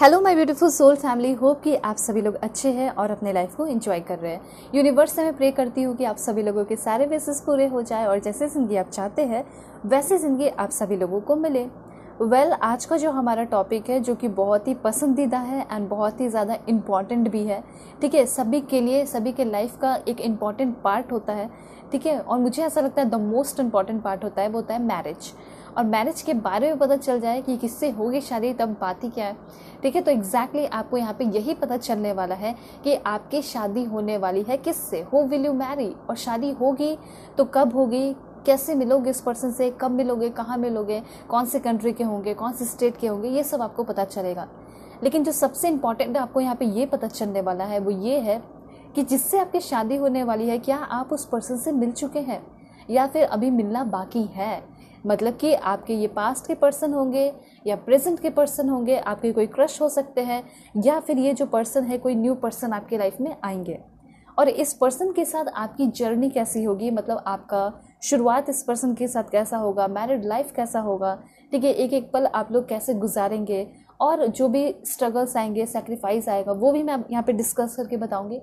Hello my beautiful soul family hope कि आप सभी लोग अच्छे हैं और अपने लाइफ को एंजॉय कर रहे हैं यूनिवर्स से मैं प्रे करती हूँ कि आप सभी लोगों के सारे बेसिस पूरे हो जाए और जैसे ज़िंदगी आप चाहते हैं वैसे ज़िंदगी आप सभी लोगों को मिले वेल well, आज का जो हमारा टॉपिक है जो कि बहुत ही पसंदीदा है एंड बहुत ही ज़्यादा इम्पॉर्टेंट भी है ठीक है सभी के लिए सभी के लाइफ का एक इम्पॉर्टेंट पार्ट होता है ठीक है और मुझे ऐसा लगता है द मोस्ट इम्पॉर्टेंट पार्ट होता है वो होता है मैरिज और मैरिज के बारे में पता चल जाए कि किससे होगी शादी तब बात ही क्या है ठीक है तो एग्जैक्टली exactly आपको यहाँ पे यही पता चलने वाला है कि आपकी शादी होने वाली है किससे हो विल यू मैरी और शादी होगी तो कब होगी कैसे मिलोगे इस पर्सन से कब मिलोगे कहाँ मिलोगे कौन से कंट्री के होंगे कौन से स्टेट के होंगे ये सब आपको पता चलेगा लेकिन जो सबसे इम्पोर्टेंट आपको यहाँ पे ये पता चलने वाला है वो ये है कि जिससे आपकी शादी होने वाली है क्या आप उस पर्सन से मिल चुके हैं या फिर अभी मिलना बाकी है मतलब कि आपके ये पास्ट के पर्सन होंगे या प्रेजेंट के पर्सन होंगे आपके कोई क्रश हो सकते हैं या फिर ये जो पर्सन है कोई न्यू पर्सन आपके लाइफ में आएंगे और इस पर्सन के साथ आपकी जर्नी कैसी होगी मतलब आपका शुरुआत इस पर्सन के साथ कैसा होगा मैरिड लाइफ कैसा होगा ठीक है एक एक पल आप लोग कैसे गुजारेंगे और जो भी स्ट्रगल्स आएंगे सेक्रीफाइस आएगा वो भी मैं यहाँ पे डिस्कस करके बताऊँगी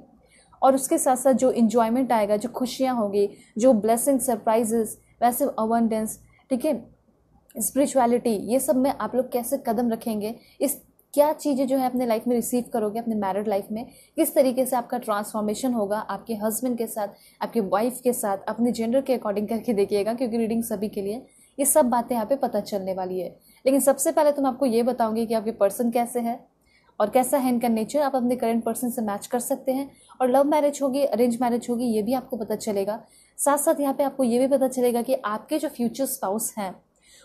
और उसके साथ साथ जो इन्जॉयमेंट आएगा जो खुशियाँ होंगी जो ब्लेसिंग सरप्राइजेस वैसे अवंडेंस ठीक है स्पिरिचुअलिटी ये सब में आप लोग कैसे कदम रखेंगे इस क्या चीज़ें जो है अपने लाइफ में रिसीव करोगे अपने मैरिड लाइफ में किस तरीके से आपका ट्रांसफॉर्मेशन होगा आपके हस्बैंड के साथ आपके वाइफ के साथ अपने जेंडर के अकॉर्डिंग करके देखिएगा क्योंकि रीडिंग सभी के लिए ये सब बातें यहाँ पे पता चलने वाली है लेकिन सबसे पहले तो मैं आपको ये बताऊंगी कि आपके पर्सन कैसे है और कैसा है इनका नेचर आप अपने करंट पर्सन से मैच कर सकते हैं और लव मैरिज होगी अरेंज मैरिज होगी ये भी आपको पता चलेगा साथ साथ यहाँ पे आपको ये भी पता चलेगा कि आपके जो फ्यूचर स्पाउस हैं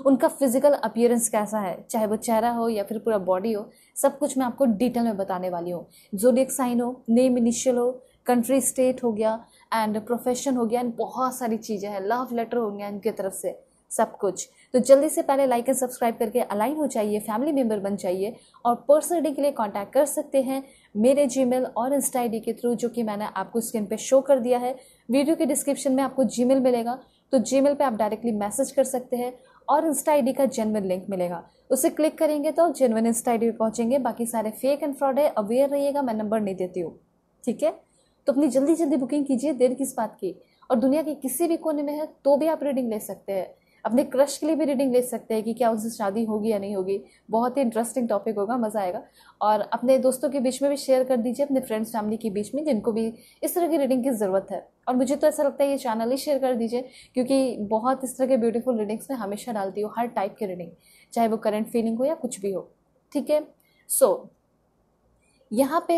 उनका फिजिकल अपियरेंस कैसा है चाहे वो चेहरा हो या फिर पूरा बॉडी हो सब कुछ मैं आपको डिटेल में बताने वाली हूँ जो डेक साइन हो नेम इनिशियल हो कंट्री स्टेट हो गया एंड प्रोफेशन हो गया एंड बहुत सारी चीज़ें हैं लव लेटर हो गया इनकी तरफ से सब कुछ तो जल्दी से पहले लाइक एंड सब्सक्राइब करके अलाइन हो जाइए फैमिली मेम्बर बन जाइए और पर्सनल डी के लिए कांटेक्ट कर सकते हैं मेरे जीमेल और इंस्टा आई के थ्रू जो कि मैंने आपको स्क्रीन पे शो कर दिया है वीडियो के डिस्क्रिप्शन में आपको जीमेल मिलेगा तो जीमेल पे आप डायरेक्टली मैसेज कर सकते हैं और इंस्टा आई का जेनवन लिंक मिलेगा उसे क्लिक करेंगे तो आप जेनवन इंस्टा आई डी पहुंचेंगे बाकी सारे फेक एंड फ्रॉड है अवेयर रहिएगा मैं नंबर नहीं देती हूँ ठीक है तो अपनी जल्दी जल्दी बुकिंग कीजिए देर किस बात की और दुनिया के किसी भी कोने में है तो भी आप रीडिंग ले सकते हैं अपने क्रश के लिए भी रीडिंग ले सकते हैं कि क्या उनसे शादी होगी या नहीं होगी बहुत ही इंटरेस्टिंग टॉपिक होगा मज़ा आएगा और अपने दोस्तों के बीच में भी शेयर कर दीजिए अपने फ्रेंड्स फैमिली के बीच में जिनको भी इस तरह की रीडिंग की ज़रूरत है और मुझे तो ऐसा लगता है ये चैनल ही शेयर कर दीजिए क्योंकि बहुत इस तरह के ब्यूटीफुल रीडिंग्स मैं हमेशा डालती हूँ हर टाइप की रीडिंग चाहे वो करंट फीलिंग हो या कुछ भी हो ठीक है सो यहाँ पे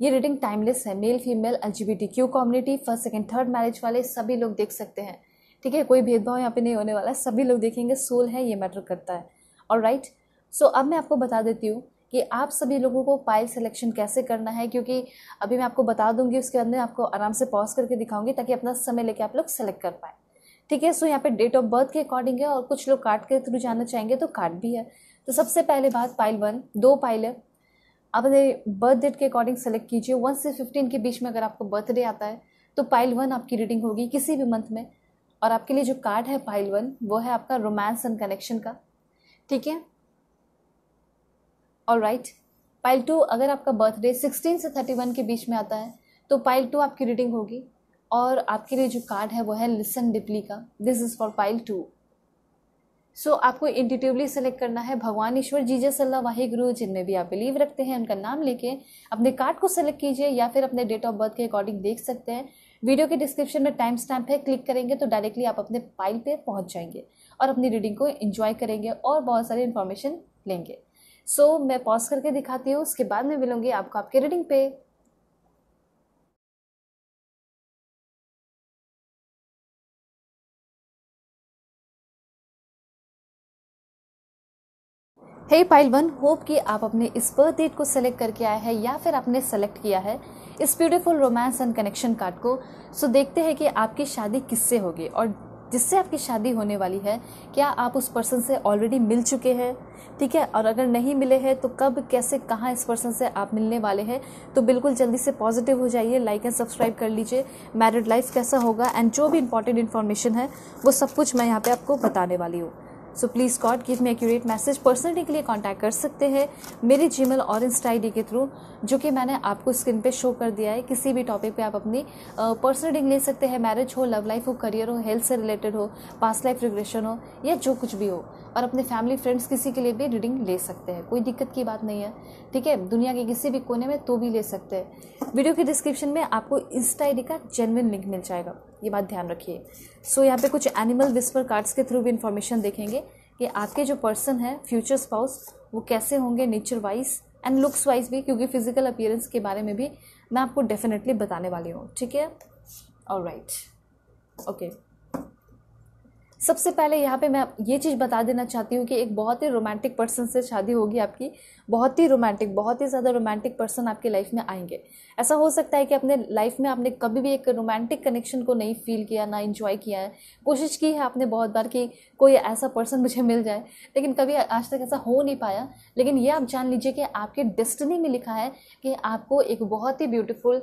ये रीडिंग टाइमलेस है male female L G B T Q community first second third marriage वाले सभी लोग देख सकते हैं ठीक है कोई भेदभाव यहाँ पे नहीं होने वाला सभी लोग देखेंगे सोल है ये मैटर करता है और राइट सो अब मैं आपको बता देती हूँ कि आप सभी लोगों को पाइल सिलेक्शन कैसे करना है क्योंकि अभी मैं आपको बता दूंगी उसके बाद में आपको आराम से पॉज करके दिखाऊंगी ताकि अपना समय लेके आप लोग सेलेक्ट कर पाए ठीक है सो यहाँ पे डेट ऑफ बर्थ के अकॉर्डिंग है और कुछ लोग कार्ड के थ्रू जाना चाहेंगे तो कार्ड भी है तो सबसे पहले बात पाइल वन दो पाइल है आप अपने बर्थ डेट के अकॉर्डिंग सेलेक्ट कीजिए वन से फिफ्टीन के बीच में अगर आपको बर्थडे आता है तो पाइल वन आपकी रीडिंग होगी किसी भी मंथ में और आपके लिए जो कार्ड है पाइल वन वो है आपका रोमांस एंड कनेक्शन का ठीक है ऑल राइट पाइल टू अगर आपका बर्थडे सिक्सटीन से थर्टी वन के बीच में आता है तो पाइल टू आपकी रीडिंग होगी और आपके लिए जो कार्ड है वो है लिसन डिपली का this is for pile two so आपको इंटिटिवली सेलेक्ट करना है भगवान ईश्वर जीजे सल्ला वाहि गुरु जिनमें भी आप बिलीव रखते हैं उनका नाम लेके अपने कार्ड को सेलेक्ट कीजिए या फिर अपने डेट ऑफ बर्थ के अकॉर्डिंग देख सकते हैं वीडियो के डिस्क्रिप्शन में टाइम स्टैम्प है क्लिक करेंगे तो डायरेक्टली आप अपने पाइल पे पहुंच जाएंगे और अपनी रीडिंग को एंजॉय करेंगे और बहुत सारी इन्फॉर्मेशन लेंगे सो so, मैं पॉज करके दिखाती हूँ उसके बाद में मिलूंगी आपको आपके रीडिंग पे हे पाइल वन होप कि आप अपने इस बर्थ डेट को सेलेक्ट करके आए हैं या फिर आपने सेलेक्ट किया है इस beautiful romance and connection card को सो देखते हैं कि आपकी शादी किससे होगी और जिससे आपकी शादी होने वाली है क्या आप उस पर्सन से ऑलरेडी मिल चुके हैं ठीक है और अगर नहीं मिले हैं तो कब कैसे कहाँ इस पर्सन से आप मिलने वाले हैं तो बिल्कुल जल्दी से पॉजिटिव हो जाइए लाइक एंड सब्सक्राइब कर लीजिए मैरिड लाइफ कैसा होगा एंड जो भी इंपॉर्टेंट इन्फॉर्मेशन है वो सब कुछ मैं यहाँ पे आपको बताने वाली हूँ so please God give me accurate message personally के लिए कॉन्टैक्ट कर सकते हैं मेरे जी मेल और इंस्टा आई के थ्रू जो कि मैंने आपको स्क्रीन पे शो कर दिया है किसी भी टॉपिक पे आप अपनी पर्सनल रीडिंग ले सकते हैं मैरिज हो लव लाइफ हो करियर हो हेल्थ से रिलेटेड हो पास्ट लाइफ रिग्रेशन हो या जो कुछ भी हो और अपने फैमिली फ्रेंड्स किसी के लिए भी रीडिंग ले सकते हैं कोई दिक्कत की बात नहीं है ठीक है दुनिया के किसी भी कोने में तो भी ले सकते हैं वीडियो के डिस्क्रिप्शन में आपको इंस्टा आई का जेनविन लिंक मिल जाएगा ये बात ध्यान रखिए सो so, यहाँ पे कुछ एनिमल विस्पर कार्ड्स के थ्रू भी इन्फॉर्मेशन देखेंगे कि आपके जो पर्सन है फ्यूचर स्पाउस वो कैसे होंगे nature wise and looks wise भी क्योंकि फिजिकल अपियरेंस के बारे में भी मैं आपको डेफिनेटली बताने वाली हूँ ठीक है और राइट ओके सबसे पहले यहाँ पे मैं ये चीज़ बता देना चाहती हूँ कि एक बहुत ही रोमांटिक पर्सन से शादी होगी आपकी बहुत ही रोमांटिक बहुत ही ज़्यादा रोमांटिक पर्सन आपके लाइफ में आएंगे ऐसा हो सकता है कि अपने लाइफ में आपने कभी भी एक रोमांटिक कनेक्शन को नहीं फील किया ना इन्जॉय किया है कोशिश की है आपने बहुत बार कि कोई ऐसा पर्सन मुझे मिल जाए लेकिन कभी आज तक ऐसा हो नहीं पाया लेकिन ये आप जान लीजिए कि आपके डेस्टनी में लिखा है कि आपको एक बहुत ही ब्यूटीफुल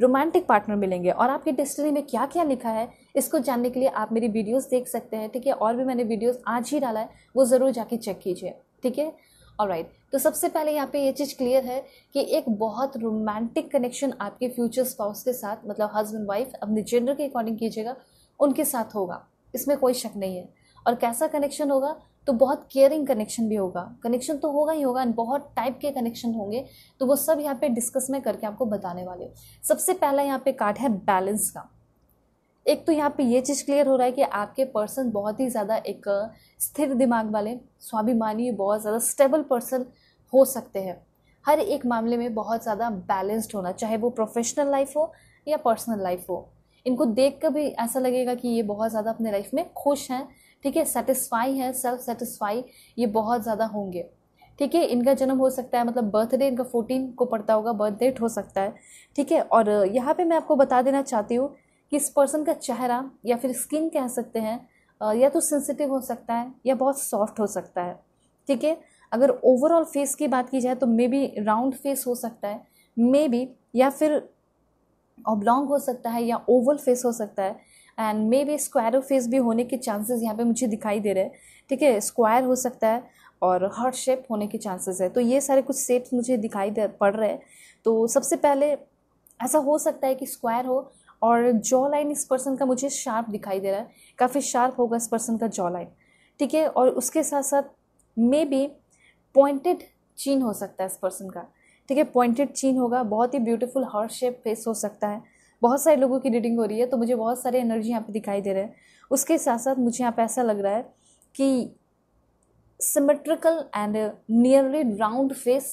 रोमांटिक पार्टनर मिलेंगे और आपकी डेस्टिनी में क्या क्या लिखा है इसको जानने के लिए आप मेरी वीडियोस देख सकते हैं ठीक है और भी मैंने वीडियोस आज ही डाला है वो ज़रूर जाके चेक कीजिए ठीक है और राइट तो सबसे पहले यहाँ पे ये चीज़ क्लियर है कि एक बहुत रोमांटिक कनेक्शन आपके फ्यूचर स्पाउस के साथ मतलब हस्बैंड वाइफ अपने जेंडर के अकॉर्डिंग कीजिएगा उनके साथ होगा इसमें कोई शक नहीं है और कैसा कनेक्शन होगा तो बहुत केयरिंग कनेक्शन भी होगा कनेक्शन तो होगा ही होगा बहुत टाइप के कनेक्शन होंगे तो वो सब यहाँ पे डिस्कस में करके आपको बताने वाले सबसे पहला यहाँ पे कार्ड है बैलेंस का एक तो यहाँ पे ये चीज़ क्लियर हो रहा है कि आपके पर्सन बहुत ही ज़्यादा एक स्थिर दिमाग वाले स्वाभिमानी बहुत ज़्यादा स्टेबल पर्सन हो सकते हैं हर एक मामले में बहुत ज़्यादा बैलेंस्ड होना चाहे वो प्रोफेशनल लाइफ हो या पर्सनल लाइफ हो इनको देख कर भी ऐसा लगेगा कि ये बहुत ज़्यादा अपने लाइफ में खुश हैं ठीक है सेटिस्फाई है सेल्फ सेटिस्फाई ये बहुत ज़्यादा होंगे ठीक है इनका जन्म हो सकता है मतलब बर्थडे इनका फोर्टीन को पड़ता होगा बर्थ डेट हो सकता है ठीक है और यहाँ पे मैं आपको बता देना चाहती हूँ कि इस पर्सन का चेहरा या फिर स्किन कह सकते हैं या तो सेंसिटिव हो सकता है या बहुत सॉफ्ट हो सकता है ठीक है अगर ओवरऑल फेस की बात की जाए तो मे बी राउंड फेस हो सकता है मे बी या फिर ऑब्लॉन्ग हो सकता है या ओवल फेस हो सकता है and may be square face भी होने के चांसेस यहाँ पे मुझे दिखाई दे रहे हैं ठीक है स्क्वायर हो सकता है और हार्ट शेप होने के चांसेस है तो ये सारे कुछ शेप्स मुझे दिखाई दे पड़ रहे हैं तो सबसे पहले ऐसा हो सकता है कि स्क्वायर हो और जॉ लाइन इस पर्सन का मुझे शार्प दिखाई दे रहा है काफ़ी शार्प होगा इस पर्सन का जॉ लाइन ठीक है और उसके साथ साथ मे बी पॉइंटेड चीन हो सकता है इस पर्सन का ठीक है पॉइंटेड चीन होगा बहुत ही ब्यूटीफुल हार्ट शेप फेस हो सकता है बहुत सारे लोगों की रीडिंग हो रही है तो मुझे बहुत सारे एनर्जी यहाँ पे दिखाई दे रहे हैं उसके साथ साथ मुझे यहाँ पे ऐसा लग रहा है कि symmetrical and nearly round face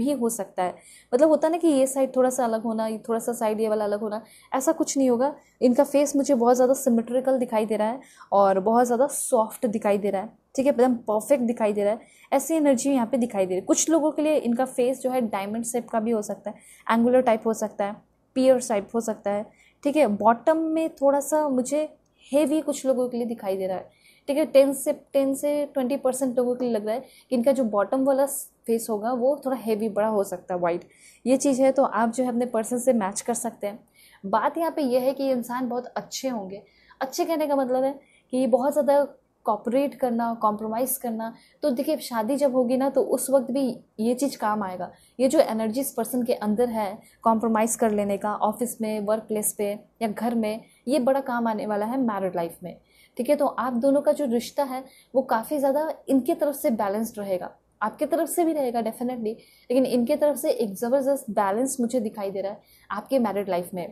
भी हो सकता है मतलब होता है ना कि ये साइड थोड़ा सा अलग होना ये थोड़ा सा साइड ये वाला अलग होना ऐसा कुछ नहीं होगा इनका फेस मुझे बहुत ज़्यादा सिमेट्रिकल दिखाई दे रहा है और बहुत ज़्यादा सॉफ्ट दिखाई दे रहा है ठीक है एकदम परफेक्ट दिखाई दे रहा है ऐसी एनर्जी यहाँ पे दिखाई दे रही है कुछ लोगों के लिए इनका फेस जो है डायमंड शेप का भी हो सकता है एंगुलर टाइप हो सकता है पियर टाइप हो सकता है ठीक है बॉटम में थोड़ा सा मुझे हेवी कुछ लोगों के लिए दिखाई दे रहा है ठीक है टेन से टेन से ट्वेंटी परसेंट लोगों के लिए लग रहा है कि इनका जो बॉटम वाला फेस होगा वो थोड़ा हेवी बड़ा हो सकता है वाइट ये चीज़ है तो आप जो है अपने पर्सन से मैच कर सकते हैं बात यहाँ पे यह है कि इंसान बहुत अच्छे होंगे अच्छे कहने का मतलब है कि बहुत ज़्यादा कॉपरेट करना कॉम्प्रोमाइज़ करना तो देखिए शादी जब होगी ना तो उस वक्त भी ये चीज़ काम आएगा ये जो एनर्जी इस पर्सन के अंदर है कॉम्प्रोमाइज़ कर लेने का ऑफिस में वर्क प्लेस पे या घर में ये बड़ा काम आने वाला है मैरिड लाइफ में ठीक है तो आप दोनों का जो रिश्ता है वो काफ़ी ज़्यादा इनके तरफ से बैलेंस्ड रहेगा आपके तरफ से भी रहेगा डेफिनेटली लेकिन इनके तरफ से एक ज़बरदस्त बैलेंस मुझे दिखाई दे रहा है आपके मैरिड लाइफ में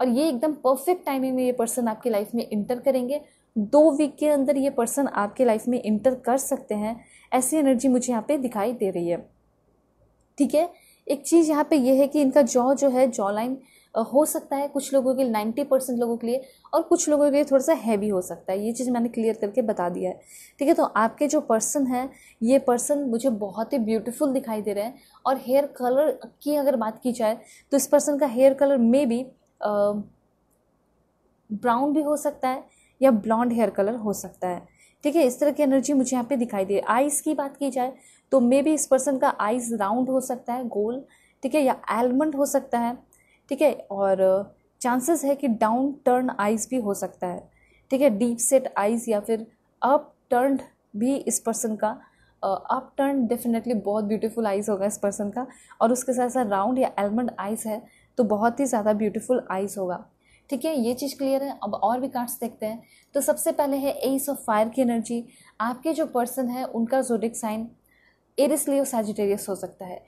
और ये एकदम परफेक्ट टाइमिंग में ये पर्सन आपकी लाइफ में इंटर करेंगे दो वीक के अंदर ये पर्सन आपके लाइफ में इंटर कर सकते हैं ऐसी एनर्जी मुझे यहाँ पे दिखाई दे रही है ठीक है एक चीज़ यहाँ पे ये यह है कि इनका जॉ जो है जॉ लाइन हो सकता है कुछ लोगों के लिए नाइन्टी परसेंट लोगों के लिए और कुछ लोगों के लिए थोड़ा सा हैवी हो सकता है ये चीज़ मैंने क्लियर करके बता दिया है ठीक है तो आपके जो पर्सन हैं ये पर्सन मुझे बहुत ही ब्यूटीफुल दिखाई दे रहे हैं और हेयर कलर की अगर बात की जाए तो इस पर्सन का हेयर कलर मे भी ब्राउन भी हो सकता है या ब्लॉन्ड हेयर कलर हो सकता है ठीक है इस तरह की एनर्जी मुझे यहाँ पे दिखाई दे आइज़ की बात की जाए तो मे बी इस पर्सन का आइज़ राउंड हो सकता है गोल ठीक है या एलमंड हो सकता है ठीक है और चांसेस है कि डाउन टर्न आइज़ भी हो सकता है ठीक है डीप सेट आइज़ या फिर अप टर्न भी इस पर्सन का अप टर्न डेफिनेटली बहुत ब्यूटीफुल आइज़ होगा इस पर्सन का और उसके साथ साथ राउंड या एलमंड आइज़ है तो बहुत ही ज़्यादा ब्यूटीफुल आइज़ होगा ठीक है ये चीज़ क्लियर है अब और भी कार्ड्स देखते हैं तो सबसे पहले है एस ऑफ फायर की एनर्जी आपके जो पर्सन है उनका zodiac sign Aries Leo Sagittarius हो सकता है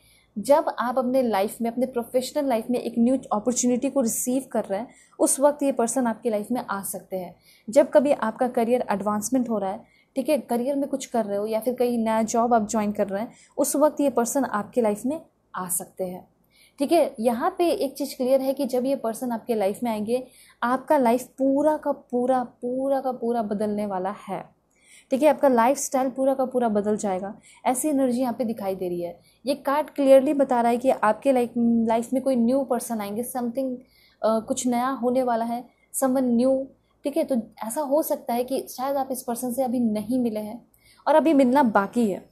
जब आप अपने लाइफ में अपने प्रोफेशनल लाइफ में एक न्यू अपॉर्चुनिटी को रिसीव कर रहे हैं उस वक्त ये पर्सन आपकी लाइफ में आ सकते हैं जब कभी आपका करियर एडवांसमेंट हो रहा है ठीक है करियर में कुछ कर रहे हो या फिर कहीं नया जॉब आप ज्वाइन कर रहे हैं उस वक्त ये पर्सन आपकी लाइफ में आ सकते हैं ठीक है यहाँ पे एक चीज़ क्लियर है कि जब ये पर्सन आपके लाइफ में आएंगे आपका लाइफ पूरा का पूरा पूरा का पूरा बदलने वाला है ठीक है आपका लाइफ स्टाइल पूरा का पूरा बदल जाएगा ऐसी एनर्जी यहाँ पे दिखाई दे रही है ये कार्ड क्लियरली बता रहा है कि आपके लाइफ लाइफ में कोई न्यू पर्सन आएंगे समथिंग कुछ नया होने वाला है समवन न्यू ठीक है तो ऐसा हो सकता है कि शायद आप इस पर्सन से अभी नहीं मिले हैं और अभी मिलना बाकी है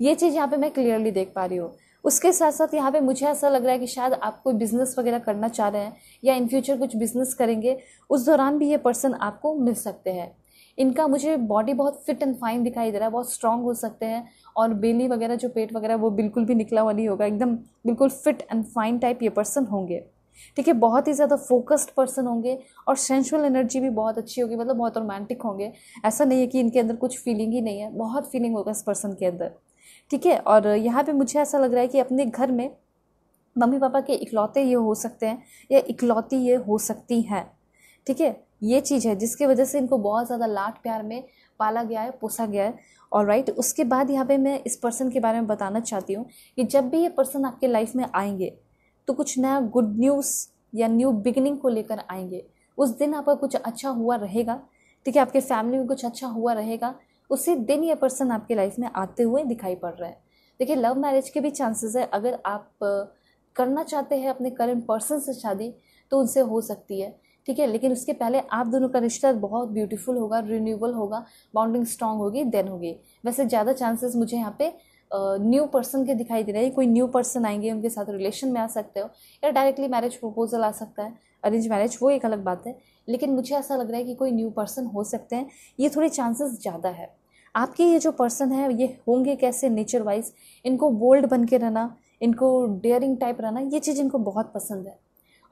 ये चीज़ यहाँ पे मैं क्लियरली देख पा रही हूँ उसके साथ साथ यहाँ पे मुझे ऐसा लग रहा है कि शायद आप कोई बिज़नेस वगैरह करना चाह रहे हैं या इन फ्यूचर कुछ बिज़नेस करेंगे उस दौरान भी ये पर्सन आपको मिल सकते हैं इनका मुझे बॉडी बहुत फिट एंड फाइन दिखाई दे रहा है बहुत स्ट्रांग हो सकते हैं और बेली वगैरह जो पेट वगैरह वो बिल्कुल भी निकला हुआ नहीं होगा एकदम बिल्कुल फिट एंड फाइन टाइप ये पर्सन होंगे ठीक है बहुत ही ज़्यादा फोकस्ड पर्सन होंगे और सेंशुअल एनर्जी भी बहुत अच्छी होगी मतलब बहुत रोमांटिक होंगे ऐसा नहीं है कि इनके अंदर कुछ फीलिंग ही नहीं है बहुत फीलिंग होगा इस पर्सन के अंदर ठीक है और यहाँ पे मुझे ऐसा लग रहा है कि अपने घर में मम्मी पापा के इकलौते ये हो सकते हैं या इकलौती ये हो सकती हैं ठीक है ये चीज़ है जिसकी वजह से इनको बहुत ज़्यादा लाट प्यार में पाला गया है पोसा गया है और राइट उसके बाद यहाँ पे मैं इस पर्सन के बारे में बताना चाहती हूँ कि जब भी ये पर्सन आपके लाइफ में आएंगे तो कुछ नया गुड न्यूज़ या न्यू बिगनिंग को लेकर आएंगे उस दिन आपका कुछ अच्छा हुआ रहेगा ठीक है आपके फैमिली में कुछ अच्छा हुआ रहेगा उसी दिन ये पर्सन आपके लाइफ में आते हुए दिखाई पड़ रहे हैं देखिए लव मैरिज के भी चांसेस है अगर आप करना चाहते हैं अपने करंट पर्सन से शादी तो उनसे हो सकती है ठीक है लेकिन उसके पहले आप दोनों का रिश्ता बहुत ब्यूटीफुल होगा रिन्यूबल होगा बाउंडिंग स्ट्रांग होगी देन होगी वैसे ज़्यादा चांसेस मुझे यहाँ पे न्यू पर्सन के दिखाई दे रहे हैं कोई न्यू पर्सन आएंगे उनके साथ रिलेशन में आ सकते हो या डायरेक्टली मैरिज प्रपोजल आ सकता है अरेंज मैरिज वो एक अलग बात है लेकिन मुझे ऐसा लग रहा है कि कोई न्यू पर्सन हो सकते हैं ये थोड़े चांसेस ज़्यादा है आपके ये जो पर्सन है ये होंगे कैसे नेचर वाइज इनको बोल्ड बन के रहना इनको डेयरिंग टाइप रहना ये चीज़ इनको बहुत पसंद है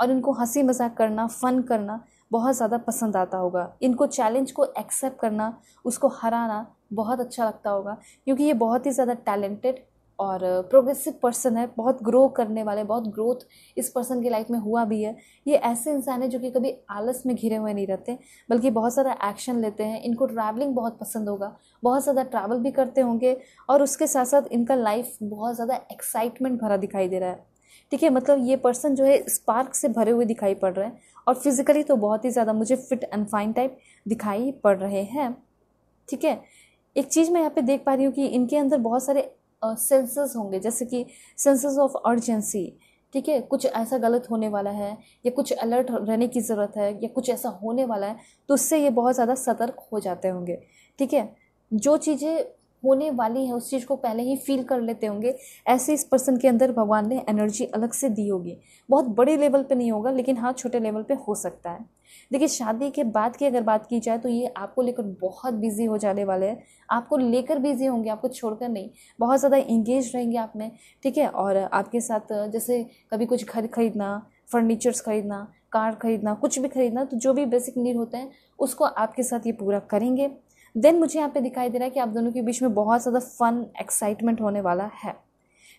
और इनको हंसी मजाक करना फ़न करना बहुत ज़्यादा पसंद आता होगा इनको चैलेंज को एक्सेप्ट करना उसको हराना बहुत अच्छा लगता होगा क्योंकि ये बहुत ही ज़्यादा टैलेंटेड और प्रोग्रेसिव पर्सन है बहुत ग्रो करने वाले बहुत ग्रोथ इस पर्सन की लाइफ में हुआ भी है ये ऐसे इंसान है जो कि कभी आलस में घिरे हुए नहीं रहते बल्कि बहुत सारा एक्शन लेते हैं इनको ट्रैवलिंग बहुत पसंद होगा बहुत ज़्यादा ट्रैवल भी करते होंगे और उसके साथ साथ इनका लाइफ बहुत ज़्यादा एक्साइटमेंट भरा दिखाई दे रहा है ठीक है मतलब ये पर्सन जो है स्पार्क से भरे हुए दिखाई पड़ रहे हैं और फिजिकली तो बहुत ही ज़्यादा मुझे फिट एंड फाइन टाइप दिखाई पड़ रहे हैं ठीक है एक चीज़ मैं यहाँ पे देख पा रही हूँ कि इनके अंदर बहुत सारे सेंसेस होंगे जैसे कि सेंसेस ऑफ अर्जेंसी ठीक है कुछ ऐसा गलत होने वाला है या कुछ अलर्ट रहने की ज़रूरत है या कुछ ऐसा होने वाला है तो उससे ये बहुत ज़्यादा सतर्क हो जाते होंगे ठीक है जो चीज़ें होने वाली है उस चीज़ को पहले ही फील कर लेते होंगे ऐसे इस पर्सन के अंदर भगवान ने एनर्जी अलग से दी होगी बहुत बड़े लेवल पे नहीं होगा लेकिन हाँ छोटे लेवल पे हो सकता है देखिए शादी के बाद की अगर बात की जाए तो ये आपको लेकर बहुत बिजी हो जाने वाले हैं आपको लेकर बिजी होंगे आपको छोड़कर नहीं बहुत ज़्यादा इंगेज रहेंगे आप में ठीक है और आपके साथ जैसे कभी कुछ घर खरीदना फर्नीचर्स खरीदना कार खरीदना कुछ भी खरीदना तो जो भी बेसिक नीड होते हैं उसको आपके साथ ये पूरा करेंगे देन मुझे यहाँ पे दिखाई दे रहा है कि आप दोनों के बीच में बहुत ज़्यादा फन एक्साइटमेंट होने वाला है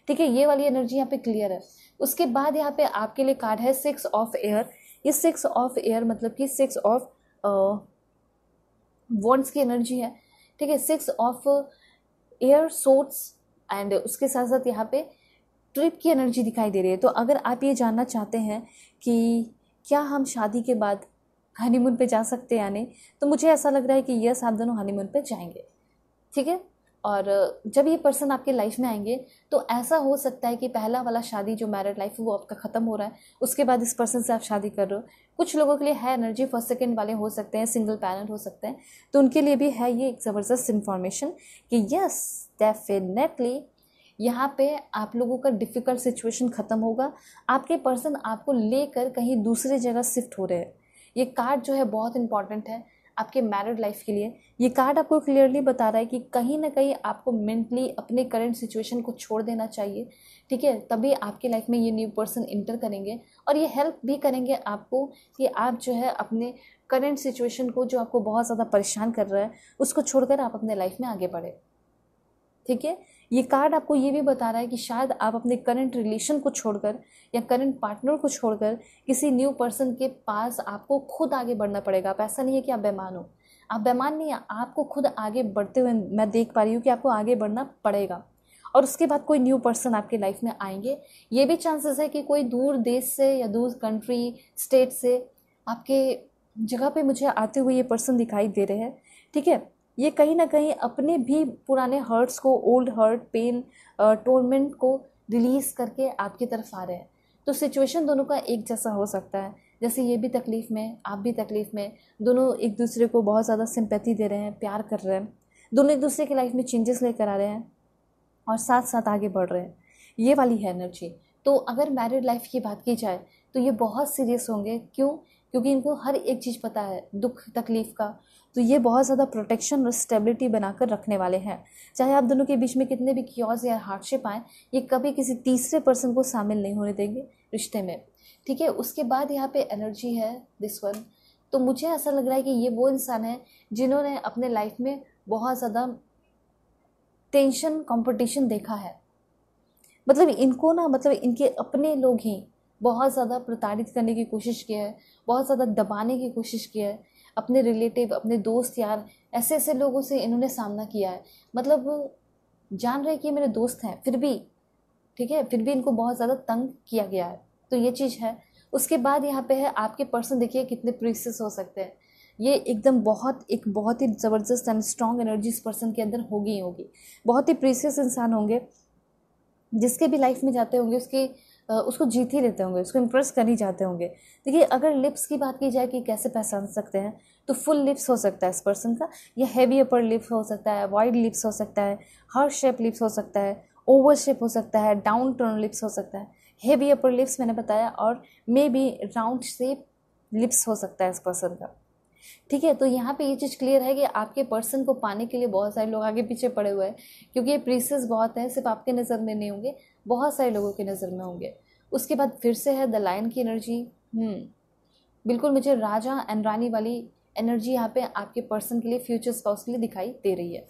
ठीक है ये वाली एनर्जी यहाँ पे क्लियर है उसके बाद यहाँ पे आपके लिए कार्ड है सिक्स ऑफ एयर ये सिक्स ऑफ एयर मतलब कि सिक्स ऑफ वॉन्ट्स की एनर्जी है ठीक है six of air swords and उसके साथ साथ यहाँ पे ट्रिप की एनर्जी दिखाई दे रही है तो अगर आप ये जानना चाहते हैं कि क्या हम शादी के बाद हनीमून पे जा सकते हैं या नहीं तो मुझे ऐसा लग रहा है कि यस आप दोनों हनीमून पे जाएंगे ठीक है और जब ये पर्सन आपके लाइफ में आएंगे तो ऐसा हो सकता है कि पहला वाला शादी जो मैरिड लाइफ है वो आपका ख़त्म हो रहा है उसके बाद इस पर्सन से आप शादी कर रहे हो कुछ लोगों के लिए है एनर्जी फर्स्ट सेकेंड वाले हो सकते हैं सिंगल पैरेंट हो सकते हैं तो उनके लिए भी है ये एक ज़बरदस्त इन्फॉर्मेशन कि यस डेफिनेटली यहाँ पे आप लोगों का डिफ़िकल्ट सिचुएशन ख़त्म होगा आपके पर्सन आपको लेकर कहीं दूसरे जगह शिफ्ट हो रहे हैं ये कार्ड जो है बहुत इंपॉर्टेंट है आपके मैरिड लाइफ के लिए ये कार्ड आपको क्लियरली बता रहा है कि कहीं ना कहीं आपको मेंटली अपने करंट सिचुएशन को छोड़ देना चाहिए ठीक है तभी आपके लाइफ में ये न्यू पर्सन इंटर करेंगे और ये हेल्प भी करेंगे आपको कि आप जो है अपने करंट सिचुएशन को जो आपको बहुत ज़्यादा परेशान कर रहा है उसको छोड़कर आप अपने लाइफ में आगे बढ़े ठीक है ये कार्ड आपको ये भी बता रहा है कि शायद आप अपने करंट रिलेशन को छोड़कर या करंट पार्टनर को छोड़कर किसी न्यू पर्सन के पास आपको खुद आगे बढ़ना पड़ेगा आप ऐसा नहीं है कि आप बेमान हो आप बेमान नहीं है आपको खुद आगे बढ़ते हुए मैं देख पा रही हूँ कि आपको आगे बढ़ना पड़ेगा और उसके बाद कोई न्यू पर्सन आपके लाइफ में आएंगे ये भी चांसेस है कि कोई दूर देश से या दूर कंट्री स्टेट से आपके जगह पे मुझे आते हुए ये पर्सन दिखाई दे रहे हैं ठीक है ये कहीं ना कहीं अपने भी पुराने हर्ट्स को ओल्ड हर्ट पेन टोरमेंट को रिलीज़ करके आपकी तरफ आ रहे हैं तो सिचुएशन दोनों का एक जैसा हो सकता है जैसे ये भी तकलीफ़ में आप भी तकलीफ़ में दोनों एक दूसरे को बहुत ज़्यादा सिंपैथी दे रहे हैं प्यार कर रहे हैं दोनों एक दूसरे की लाइफ में चेंजेस लेकर आ रहे हैं और साथ साथ आगे बढ़ रहे हैं ये वाली है एनर्जी तो अगर मैरिड लाइफ की बात की जाए तो ये बहुत सीरियस होंगे क्यों क्योंकि इनको हर एक चीज़ पता है दुख तकलीफ़ का तो ये बहुत ज़्यादा प्रोटेक्शन और स्टेबिलिटी बनाकर रखने वाले हैं चाहे आप दोनों के बीच में कितने भी क्योज या हार्डशिप आए ये कभी किसी तीसरे पर्सन को शामिल नहीं होने देंगे रिश्ते में ठीक है उसके बाद यहाँ पे एनर्जी है दिस वन तो मुझे ऐसा लग रहा है कि ये वो इंसान है जिन्होंने अपने लाइफ में बहुत ज़्यादा टेंशन कंपटीशन देखा है मतलब इनको ना मतलब इनके अपने लोग ही बहुत ज़्यादा प्रताड़ित करने की कोशिश की है बहुत ज़्यादा दबाने की कोशिश की है अपने रिलेटिव अपने दोस्त यार ऐसे ऐसे लोगों से इन्होंने सामना किया है मतलब जान रहे कि ये मेरे दोस्त हैं फिर भी ठीक है फिर भी इनको बहुत ज़्यादा तंग किया गया है तो ये चीज़ है उसके बाद यहाँ पे है आपके पर्सन देखिए कितने प्रीसेस हो सकते हैं ये एकदम बहुत एक बहुत ही ज़बरदस्त एंड स्ट्रॉन्ग एनर्जी इस पर्सन के अंदर होगी ही होगी बहुत ही प्रीसियस इंसान होंगे जिसके भी लाइफ में जाते होंगे उसकी उसको जीत ही लेते होंगे उसको इम्प्रेस कर ही जाते होंगे देखिए अगर लिप्स की बात की जाए कि कैसे पहचान सकते हैं तो फुल लिप्स हो सकता है इस पर्सन का या हैवी अपर लिप्स हो सकता है वाइड लिप्स हो सकता है हर शेप लिप्स हो सकता है ओवर शेप हो सकता है डाउन टर्न लिप्स हो सकता है हैवी अपर लिप्स मैंने बताया और may be round shape lips हो सकता है इस पर्सन का ठीक है तो यहाँ पे ये चीज़ क्लियर है कि आपके पर्सन को पाने के लिए बहुत सारे लोग आगे पीछे पड़े हुए हैं क्योंकि ये प्रीसेस बहुत हैं सिर्फ आपके नज़र में नहीं होंगे बहुत सारे लोगों की नज़र में होंगे उसके बाद फिर से है द लाइन की एनर्जी हम्म, बिल्कुल मुझे राजा एंड रानी वाली एनर्जी यहाँ पे आपके पर्सन के लिए फ्यूचर स्पाउस के लिए दिखाई दे रही है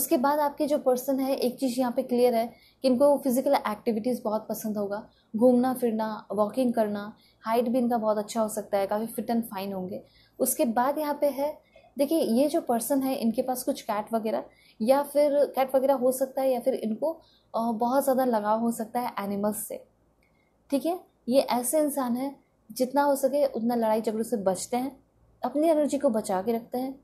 उसके बाद आपके जो पर्सन है एक चीज़ यहाँ पे क्लियर है कि इनको फिज़िकल एक्टिविटीज़ बहुत पसंद होगा घूमना फिरना वॉकिंग करना हाइट भी इनका बहुत अच्छा हो सकता है काफ़ी फिट एंड फाइन होंगे उसके बाद यहाँ पे है देखिए ये जो पर्सन है इनके पास कुछ कैट वगैरह या फिर कैट वगैरह हो सकता है या फिर इनको बहुत ज़्यादा लगाव हो सकता है एनिमल्स से ठीक है ये ऐसे इंसान हैं जितना हो सके उतना लड़ाई झगड़ों से बचते हैं अपनी एनर्जी को बचा के रखते हैं